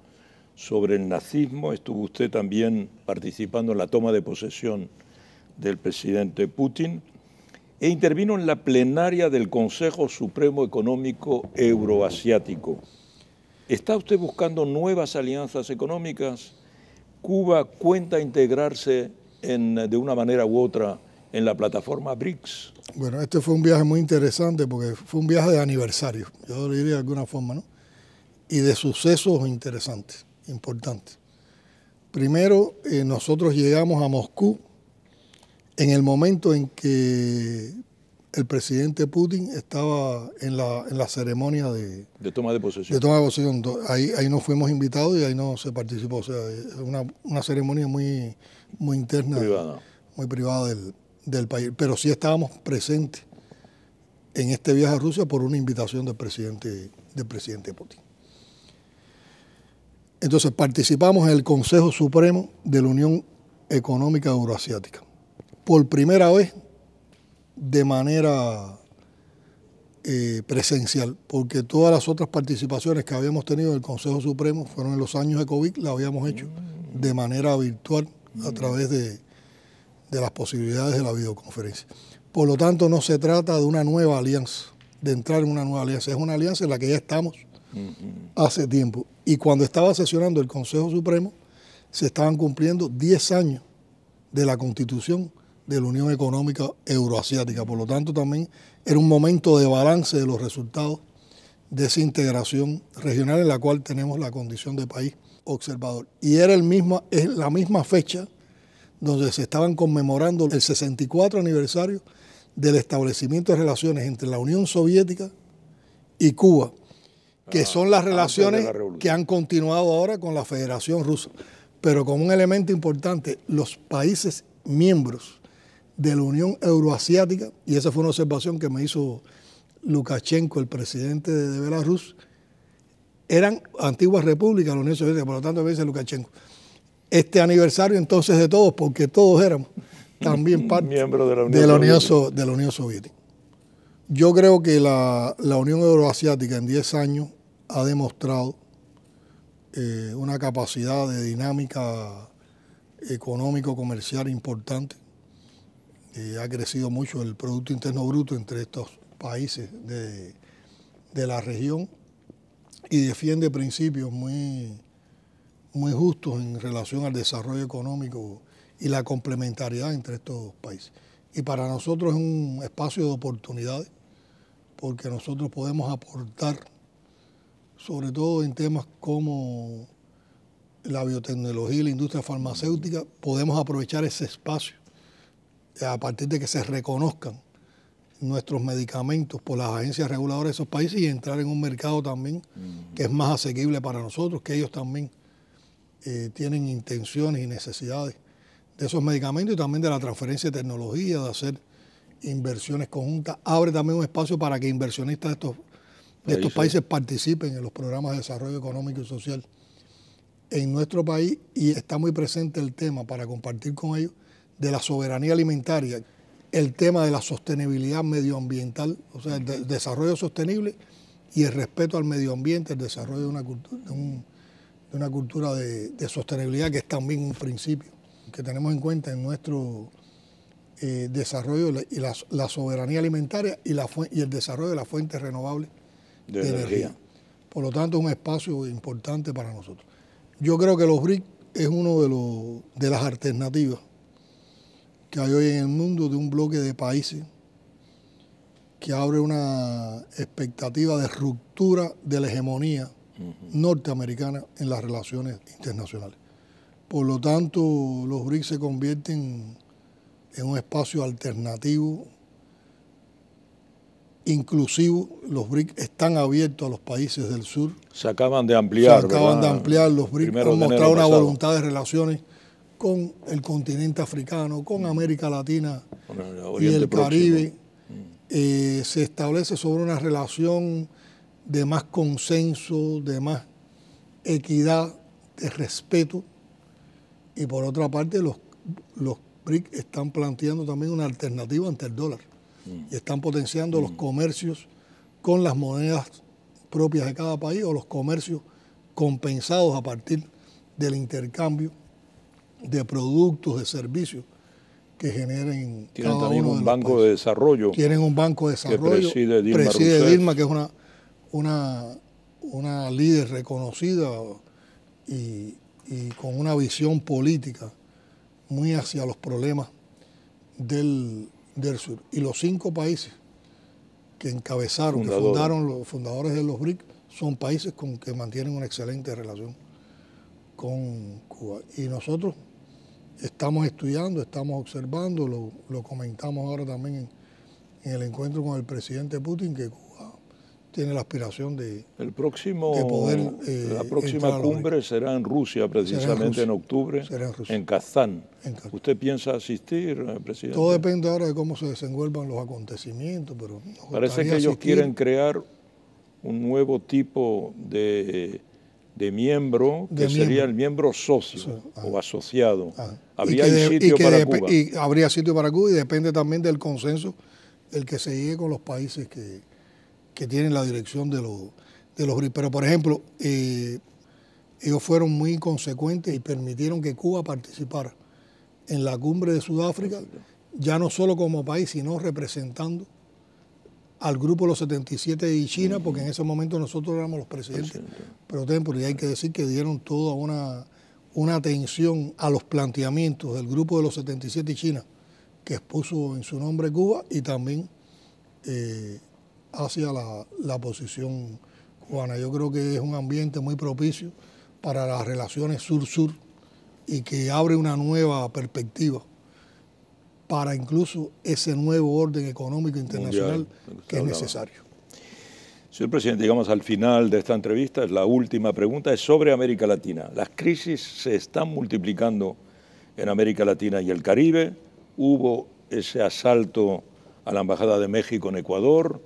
sobre el nazismo, estuvo usted también participando en la toma de posesión del presidente Putin e intervino en la plenaria del Consejo Supremo Económico Euroasiático. ¿Está usted buscando nuevas alianzas económicas? Cuba cuenta integrarse de una manera u otra en la plataforma BRICS. Bueno, este fue un viaje muy interesante porque fue un viaje de aniversario, yo diría de alguna forma, ¿no? Y de sucesos interesantes, importantes. Primero, eh, nosotros llegamos a Moscú en el momento en que el presidente Putin estaba en la, ceremonia de, toma de posesión. Ahí, ahí no fuimos invitados y ahí no se participó. O sea, una, una ceremonia muy, muy interna, muy privada del, país. Pero sí estábamos presentes en este viaje a Rusia por una invitación del presidente, del presidente Putin. Entonces participamos en el Consejo Supremo de la Unión Económica Euroasiática por primera vez de manera eh, presencial, porque todas las otras participaciones que habíamos tenido en el Consejo Supremo fueron en los años de COVID, la habíamos hecho de manera virtual a través de, de las posibilidades de la videoconferencia. Por lo tanto, no se trata de una nueva alianza, de entrar en una nueva alianza, es una alianza en la que ya estamos hace tiempo. Y cuando estaba sesionando el Consejo Supremo, se estaban cumpliendo 10 años de la constitución de la Unión Económica Euroasiática. Por lo tanto, también era un momento de balance de los resultados de esa integración regional en la cual tenemos la condición de país observador. Y era el mismo, la misma fecha donde se estaban conmemorando el 64 aniversario del establecimiento de relaciones entre la Unión Soviética y Cuba, que ah, son las relaciones que han continuado ahora con la Federación Rusa. Pero con un elemento importante, los países miembros de la Unión Euroasiática, y esa fue una observación que me hizo Lukashenko, el presidente de, Belarus, eran antiguas repúblicas, de la Unión Soviética, por lo tanto me dice Lukashenko, este aniversario entonces de todos, porque todos éramos también parte de, la Unión, Soviética. Yo creo que la, Unión Euroasiática en 10 años ha demostrado eh, una capacidad de dinámica económico-comercial importante ha crecido mucho el Producto Interno Bruto entre estos países de, la región y defiende principios muy, muy justos en relación al desarrollo económico y la complementariedad entre estos países. Y para nosotros es un espacio de oportunidades, porque nosotros podemos aportar, sobre todo en temas como la biotecnología y la industria farmacéutica, podemos aprovechar ese espacio eh, a partir de que se reconozcan nuestros medicamentos por las agencias reguladoras de esos países y entrar en un mercado también que es más asequible para nosotros, que ellos también eh, tienen intenciones y necesidades de esos medicamentos y también de la transferencia de tecnología, de hacer inversiones conjuntas. Abre también un espacio para que inversionistas estos, de estos países participen en los programas de desarrollo económico y social en nuestro país y está muy presente el tema para compartir con ellos de la soberanía alimentaria, el tema de la sostenibilidad medioambiental, o sea, el, desarrollo sostenible y el respeto al medio ambiente, el desarrollo de una cultura, de, una cultura de, sostenibilidad que es también un principio que tenemos en cuenta en nuestro eh, desarrollo y la, soberanía alimentaria y, el desarrollo de las fuentes renovables de, energía. Por lo tanto, es un espacio importante para nosotros. Yo creo que los BRIC es uno de, los, de las alternativas que hay hoy en el mundo de un bloque de países que abre una expectativa de ruptura de la hegemonía norteamericana en las relaciones internacionales. Por lo tanto, los BRICS se convierten en un espacio alternativo, inclusivo. Los BRICS están abiertos a los países del sur. Se acaban de ampliar. Se acaban de ampliar. Los BRICS han mostrado una voluntad de relaciones con el continente africano, con mm. América Latina y el Caribe, mm. eh, se establece sobre una relación de más consenso, de más equidad, de respeto. Y por otra parte, los, los BRIC están planteando también una alternativa ante el dólar mm. y están potenciando los comercios con las monedas propias de cada país o los comercios compensados a partir del intercambio de productos, de servicios que generen. Tienen también un banco de desarrollo. Tienen un banco de desarrollo. preside Dilma, preside Dilma que es una, una, una líder reconocida y, con una visión política muy hacia los problemas del, del sur. Y los cinco países que encabezaron, que fundaron los fundadores de los BRIC, son países con que mantienen una excelente relación con Cuba. Y nosotros estamos estudiando, estamos observando, lo, comentamos ahora también en, el encuentro con el presidente Putin, que Cuba tiene la aspiración de, el próximo, poder... Eh, la próxima cumbre será en Rusia, precisamente en, octubre, en, Kazán. ¿Usted piensa asistir, eh, presidente? Todo depende ahora de cómo se desenvuelvan los acontecimientos, pero... Parece que ellos quieren crear un nuevo tipo de miembro, que sería el miembro socio ah, o asociado. Ah habría y sitio para Cuba. Y habría sitio para Cuba y depende también del consenso el que se llegue con los países que, tienen la dirección de los de los Pero, por ejemplo, eh, ellos fueron muy consecuentes y permitieron que Cuba participara en la cumbre de Sudáfrica, ya no solo como país, sino representando al grupo de los 77 y China, porque en ese momento nosotros éramos los presidentes, pero y hay que decir que dieron todo a una una atención a los planteamientos del grupo de los 77 y China que expuso en su nombre Cuba y también eh, hacia la, la posición cubana. Yo creo que es un ambiente muy propicio para las relaciones sur-sur y que abre una nueva perspectiva para incluso ese nuevo orden económico internacional que es necesario. Señor presidente, llegamos al final de esta entrevista. es La última pregunta es sobre América Latina. Las crisis se están multiplicando en América Latina y el Caribe. Hubo ese asalto a la Embajada de México en Ecuador.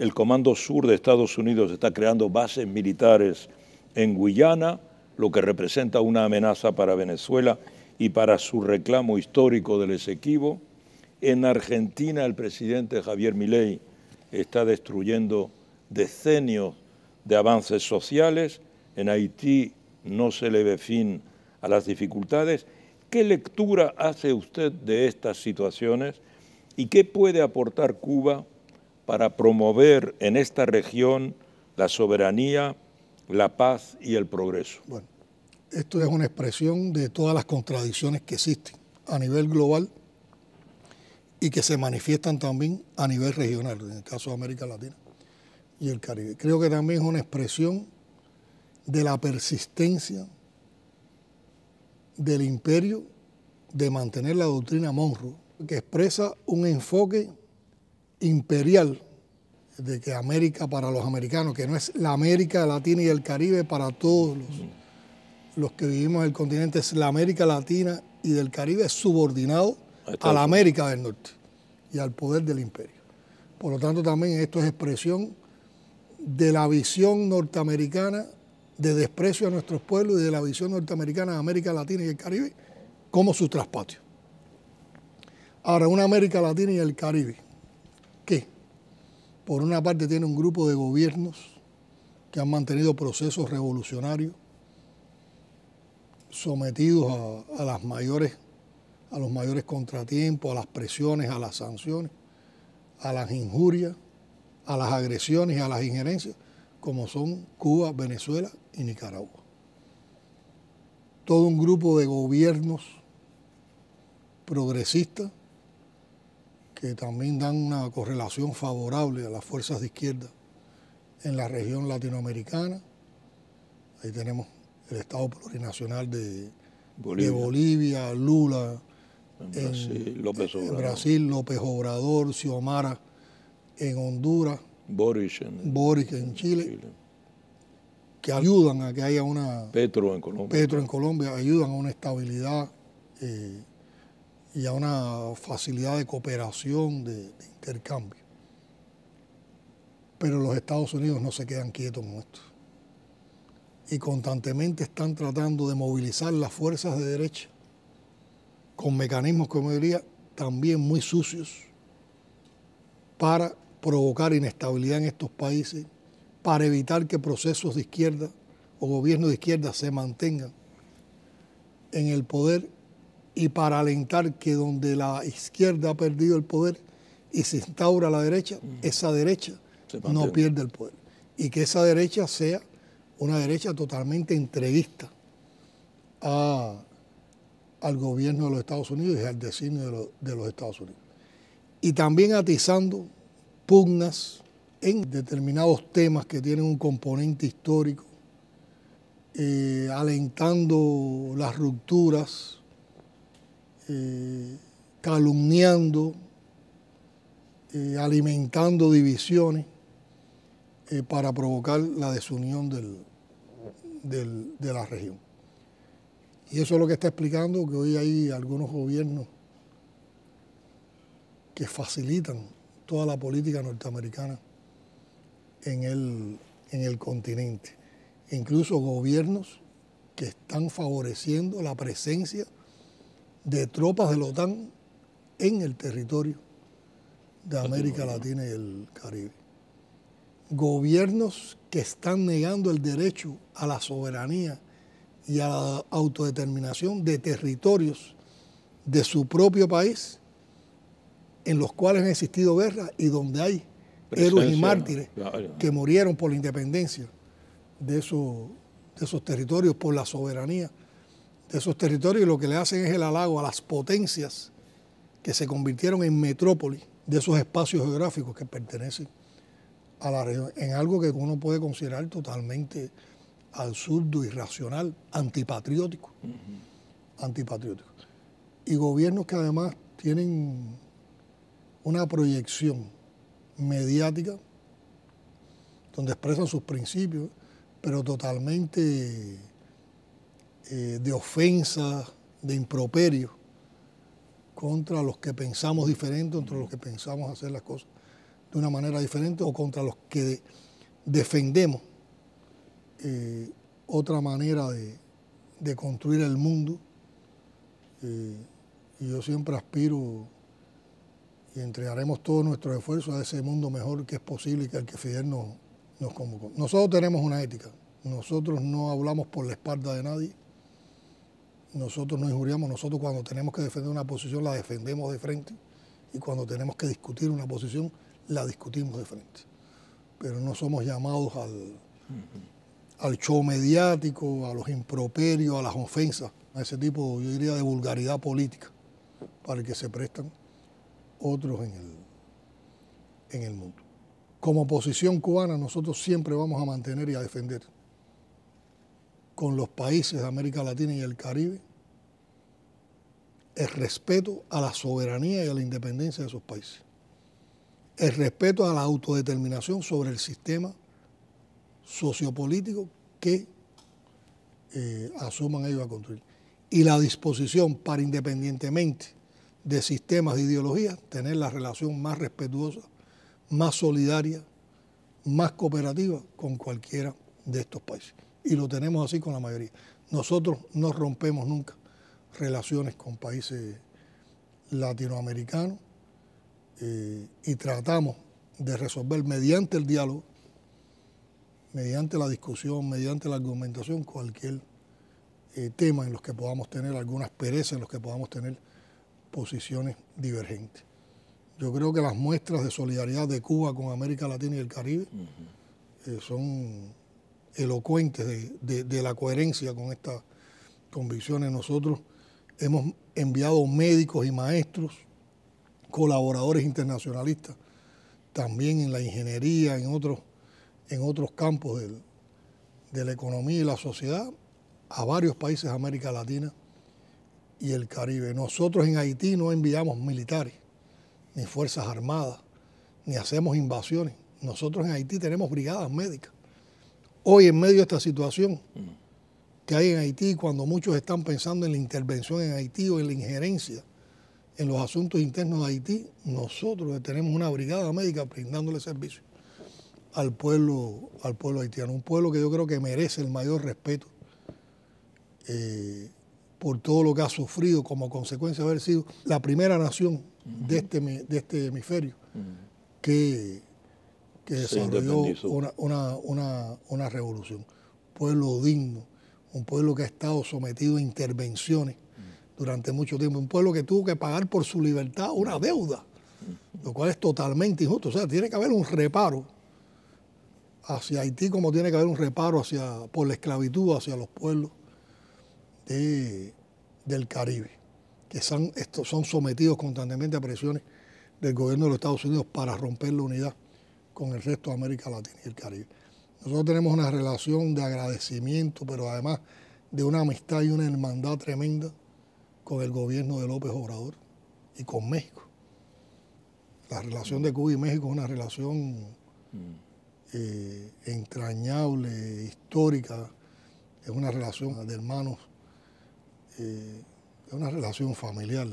El Comando Sur de Estados Unidos está creando bases militares en Guyana, lo que representa una amenaza para Venezuela y para su reclamo histórico del Esequibo. En Argentina, el presidente Javier Milei está destruyendo decenios de avances sociales, en Haití no se le ve fin a las dificultades. ¿Qué lectura hace usted de estas situaciones y qué puede aportar Cuba para promover en esta región la soberanía, la paz y el progreso? Bueno, esto es una expresión de todas las contradicciones que existen a nivel global y que se manifiestan también a nivel regional, en el caso de América Latina y el Caribe. Creo que también es una expresión de la persistencia del imperio de mantener la doctrina Monroe, que expresa un enfoque imperial de que América para los americanos, que no es la América Latina y el Caribe para todos los, los que vivimos en el continente, es la América Latina y del Caribe subordinado a la América del Norte y al poder del imperio. Por lo tanto, también esto es expresión de la visión norteamericana de desprecio a nuestros pueblos y de la visión norteamericana de América Latina y el Caribe como su traspatio. Ahora, una América Latina y el Caribe, que por una parte tiene un grupo de gobiernos que han mantenido procesos revolucionarios sometidos a, las mayores, a los mayores contratiempos, a las presiones, a las sanciones, a las injurias, a las agresiones y a las injerencias, como son Cuba, Venezuela y Nicaragua. Todo un grupo de gobiernos progresistas que también dan una correlación favorable a las fuerzas de izquierda en la región latinoamericana. Ahí tenemos el Estado plurinacional de Bolivia, Bolivia Lula, en Brasil, López Obrador. En Brasil, López Obrador, Xiomara en Honduras, Boris en, Chile, que ayudan a que haya una... Petro en Colombia. Petro en Colombia, ayudan a una estabilidad eh, y a una facilidad de cooperación, de, intercambio. Pero los Estados Unidos no se quedan quietos con esto. Y constantemente están tratando de movilizar las fuerzas de derecha con mecanismos, como diría, también muy sucios para provocar inestabilidad en estos países, para evitar que procesos de izquierda o gobiernos de izquierda se mantengan en el poder y para alentar que donde la izquierda ha perdido el poder y se instaura la derecha, mm. esa derecha no pierda el poder. Y que esa derecha sea una derecha totalmente entreguista al gobierno de los Estados Unidos y al destino de los Estados Unidos. Y también atizando pugnas en determinados temas que tienen un componente histórico, eh, alentando las rupturas, eh, calumniando, eh, alimentando divisiones para provocar la desunión de la región. Y eso es lo que está explicando que hoy hay algunos gobiernos que facilitan toda la política norteamericana en el, continente. Incluso gobiernos que están favoreciendo la presencia de tropas de la OTAN en el territorio de América Latina y el Caribe. Gobiernos que están negando el derecho a la soberanía y a la autodeterminación de territorios de su propio país en los cuales han existido guerras y donde hay héroes y mártires que murieron por la independencia de esos, de territorios, por la soberanía de esos territorios, y lo que le hacen es el halago a las potencias que se convirtieron en metrópolis de esos espacios geográficos que pertenecen a la región, en algo que uno puede considerar totalmente absurdo, irracional, antipatriótico. Antipatriótico. Y gobiernos que además tienen una proyección mediática donde expresan sus principios, pero totalmente eh, de ofensa, de improperio contra los que pensamos diferente, contra los que pensamos hacer las cosas de una manera diferente o contra los que defendemos eh, otra manera de, construir el mundo. Eh, y yo siempre aspiro y entregaremos todos nuestros esfuerzos a ese mundo mejor que es posible y que el que Fidel nos, nos convocó. Nosotros tenemos una ética, nosotros no hablamos por la espalda de nadie, nosotros no injuriamos, nosotros cuando tenemos que defender una posición la defendemos de frente y cuando tenemos que discutir una posición la discutimos de frente. Pero no somos llamados al, al show mediático, a los improperios, a las ofensas, a ese tipo, yo diría, de vulgaridad política para el que se prestan otros en el, en el mundo. Como oposición cubana nosotros siempre vamos a mantener y a defender con los países de América Latina y el Caribe el respeto a la soberanía y a la independencia de esos países, el respeto a la autodeterminación sobre el sistema sociopolítico que eh, asuman ellos a construir y la disposición para independientemente de sistemas, de ideología, tener la relación más respetuosa, más solidaria, más cooperativa con cualquiera de estos países. Y lo tenemos así con la mayoría. Nosotros no rompemos nunca relaciones con países latinoamericanos eh, y tratamos de resolver mediante el diálogo, mediante la discusión, mediante la argumentación, cualquier eh, tema en los que podamos tener, algunas perezas en los que podamos tener posiciones divergentes. Yo creo que las muestras de solidaridad de Cuba con América Latina y el Caribe eh, son elocuentes de, la coherencia con estas convicciones. Nosotros hemos enviado médicos y maestros, colaboradores internacionalistas, también en la ingeniería, en otros, en otros campos de la economía y la sociedad, a varios países de América Latina y el Caribe. Nosotros en Haití no enviamos militares, ni fuerzas armadas, ni hacemos invasiones. Nosotros en Haití tenemos brigadas médicas. Hoy en medio de esta situación que hay en Haití, cuando muchos están pensando en la intervención en Haití o en la injerencia en los asuntos internos de Haití, nosotros tenemos una brigada médica brindándole servicio al pueblo, al pueblo haitiano, un pueblo que yo creo que merece el mayor respeto. Eh, por todo lo que ha sufrido como consecuencia de haber sido la primera nación de, este, de este hemisferio que, desarrolló una, una, una, revolución. Pueblo digno, un pueblo que ha estado sometido a intervenciones durante mucho tiempo, un pueblo que tuvo que pagar por su libertad una deuda, lo cual es totalmente injusto. O sea, tiene que haber un reparo hacia Haití como tiene que haber un reparo hacia, por la esclavitud hacia los pueblos del Caribe, que son, son sometidos constantemente a presiones del gobierno de los Estados Unidos para romper la unidad con el resto de América Latina y el Caribe. Nosotros tenemos una relación de agradecimiento, pero además de una amistad y una hermandad tremenda con el gobierno de López Obrador y con México. La relación de Cuba y México es una relación mm. eh, entrañable, histórica, es una relación de hermanos es eh, una relación familiar.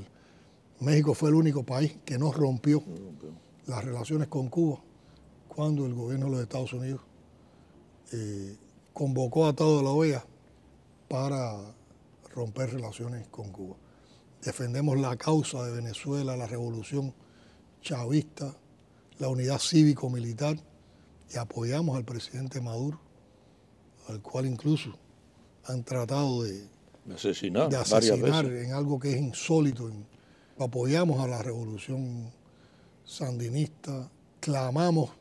México fue el único país que no rompió las relaciones con Cuba cuando el gobierno de los Estados Unidos eh, convocó a toda la OEA para romper relaciones con Cuba. Defendemos la causa de Venezuela, la revolución chavista, la unidad cívico-militar y apoyamos al presidente Maduro, al cual incluso han tratado de de asesinar, en algo que es insólito. Apoyamos a la revolución sandinista, clamamos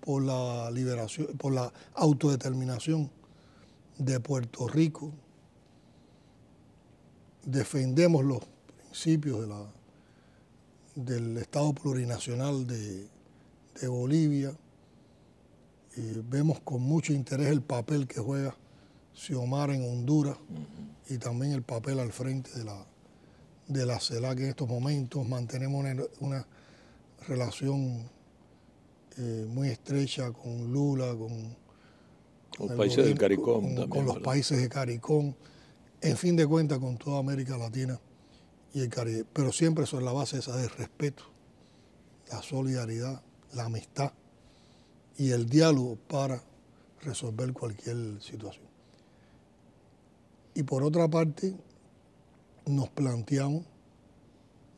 por la liberación, por la autodeterminación de Puerto Rico. Defendemos los principios de la, del Estado plurinacional de, Bolivia. Eh, vemos con mucho interés el papel que juega Xiomara en Honduras y también el papel al frente de la, de la CELAC en estos momentos. Mantenemos una, relación eh, muy estrecha con Lula, con, los países de CARICOM. Con, los países de CARICOM, en fin de cuentas con toda América Latina y el Caribe. Pero siempre sobre la base esa de respeto, la solidaridad, la amistad y el diálogo para resolver cualquier situación. Y por otra parte, nos planteamos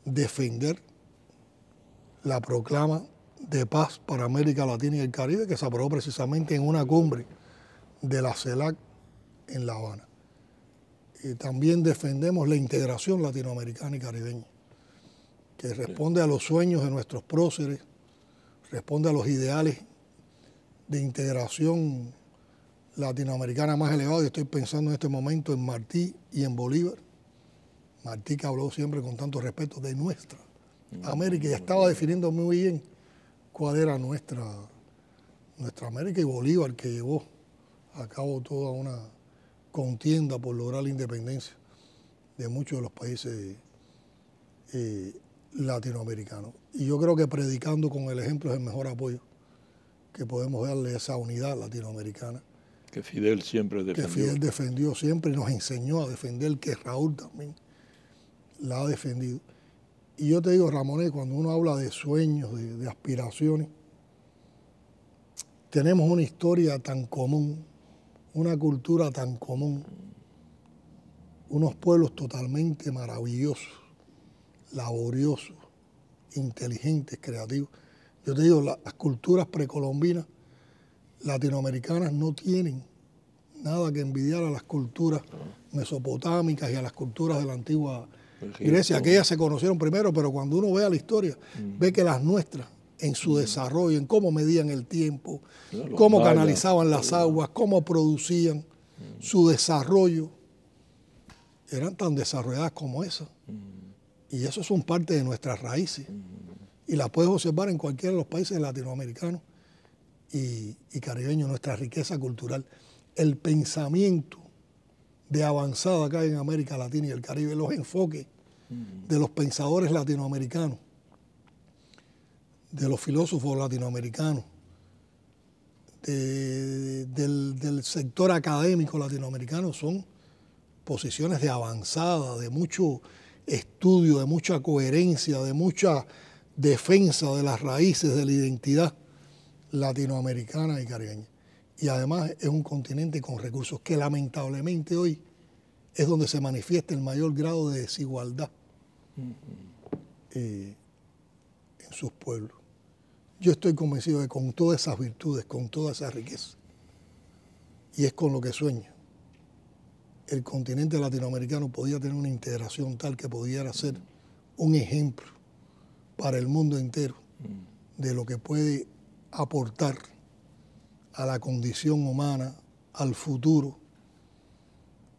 defender la proclama de paz para América Latina y el Caribe que se aprobó precisamente en una cumbre de la CELAC en La Habana. Y también defendemos la integración latinoamericana y caribeña, que responde a los sueños de nuestros próceres, responde a los ideales de integración latinoamericana más elevada y estoy pensando en este momento en Martí y en Bolívar. Martí que habló siempre con tanto respeto de nuestra América y estaba definiendo muy bien cuál era nuestra, nuestra América y Bolívar que llevó a cabo toda una contienda por lograr la independencia de muchos de los países eh, latinoamericanos. Y yo creo que predicando con el ejemplo es el mejor apoyo que podemos darle a esa unidad latinoamericana que Fidel siempre defendió. Que Fidel defendió siempre, nos enseñó a defender, que Raúl también la ha defendido. Y yo te digo, ramón cuando uno habla de sueños, de aspiraciones, tenemos una historia tan común, una cultura tan común, unos pueblos totalmente maravillosos, laboriosos, inteligentes, creativos. Yo te digo, las culturas precolombinas latinoamericanas no tienen nada que envidiar a las culturas mesopotámicas y a las culturas de la antigua Grecia, que ellas se conocieron primero, pero cuando uno ve a la historia, mm. ve que las nuestras, en su mm. desarrollo, en cómo medían el tiempo, cómo canalizaban las mm. aguas, cómo producían su desarrollo, eran tan desarrolladas como esas. Y eso son parte de nuestras raíces. Y las puedes observar en cualquiera de los países latinoamericanos y, caribeños, nuestra riqueza cultural, el pensamiento de avanzada acá en América Latina y el Caribe, los enfoques mm. de los pensadores latinoamericanos, de los filósofos latinoamericanos, del, sector académico latinoamericano son posiciones de avanzada, de mucho estudio, de mucha coherencia, de mucha defensa de las raíces, de la identidad latinoamericana y caribeña. Y además es un continente con recursos que lamentablemente hoy es donde se manifiesta el mayor grado de desigualdad eh, en sus pueblos. Yo estoy convencido de que con todas esas virtudes, con toda esa riqueza, y es con lo que sueño, el continente latinoamericano podía tener una integración tal que pudiera ser un ejemplo para el mundo entero de lo que puede aportar a la condición humana, al futuro,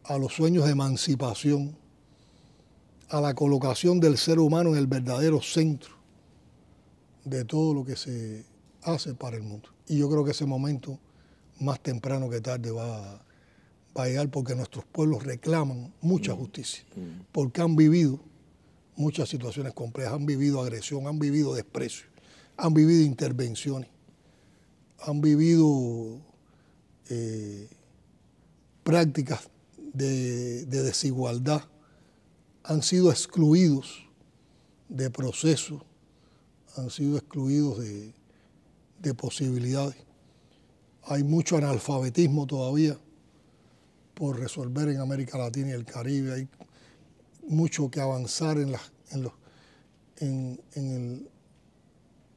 a los sueños de emancipación, a la colocación del ser humano en el verdadero centro de todo lo que se hace para el mundo. Y yo creo que ese momento, más temprano que tarde, va a, llegar porque nuestros pueblos reclaman mucha mm, justicia, mm. porque han vivido muchas situaciones complejas, han vivido agresión, han vivido desprecio, han vivido intervenciones han vivido eh, prácticas de, desigualdad, han sido excluidos de procesos, han sido excluidos de, posibilidades. Hay mucho analfabetismo todavía por resolver en América Latina y el Caribe, hay mucho que avanzar en,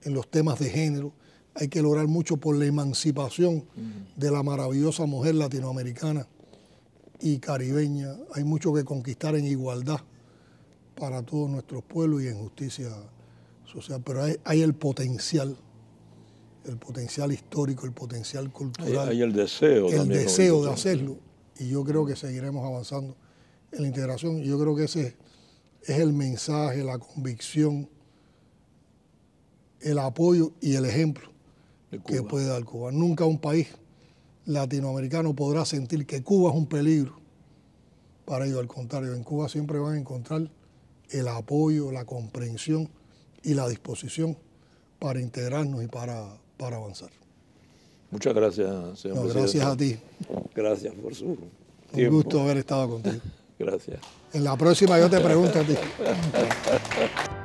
los temas de género hay que lograr mucho por la emancipación de la maravillosa mujer latinoamericana y caribeña. Hay mucho que conquistar en igualdad para todos nuestros pueblos y en justicia social, pero hay, el potencial, el potencial histórico, el potencial cultural. Hay, el deseo. El deseo de hacerlo y yo creo que seguiremos avanzando en la integración. Yo creo que ese es el mensaje, la convicción, el apoyo y el ejemplo que puede dar Cuba. Nunca un país latinoamericano podrá sentir que Cuba es un peligro para ellos. Al contrario, en Cuba siempre van a encontrar el apoyo, la comprensión y la disposición para integrarnos y para, para avanzar. Muchas gracias, señor Gracias a ti. Gracias por su Un gusto haber estado contigo. gracias. En la próxima yo te pregunto a ti.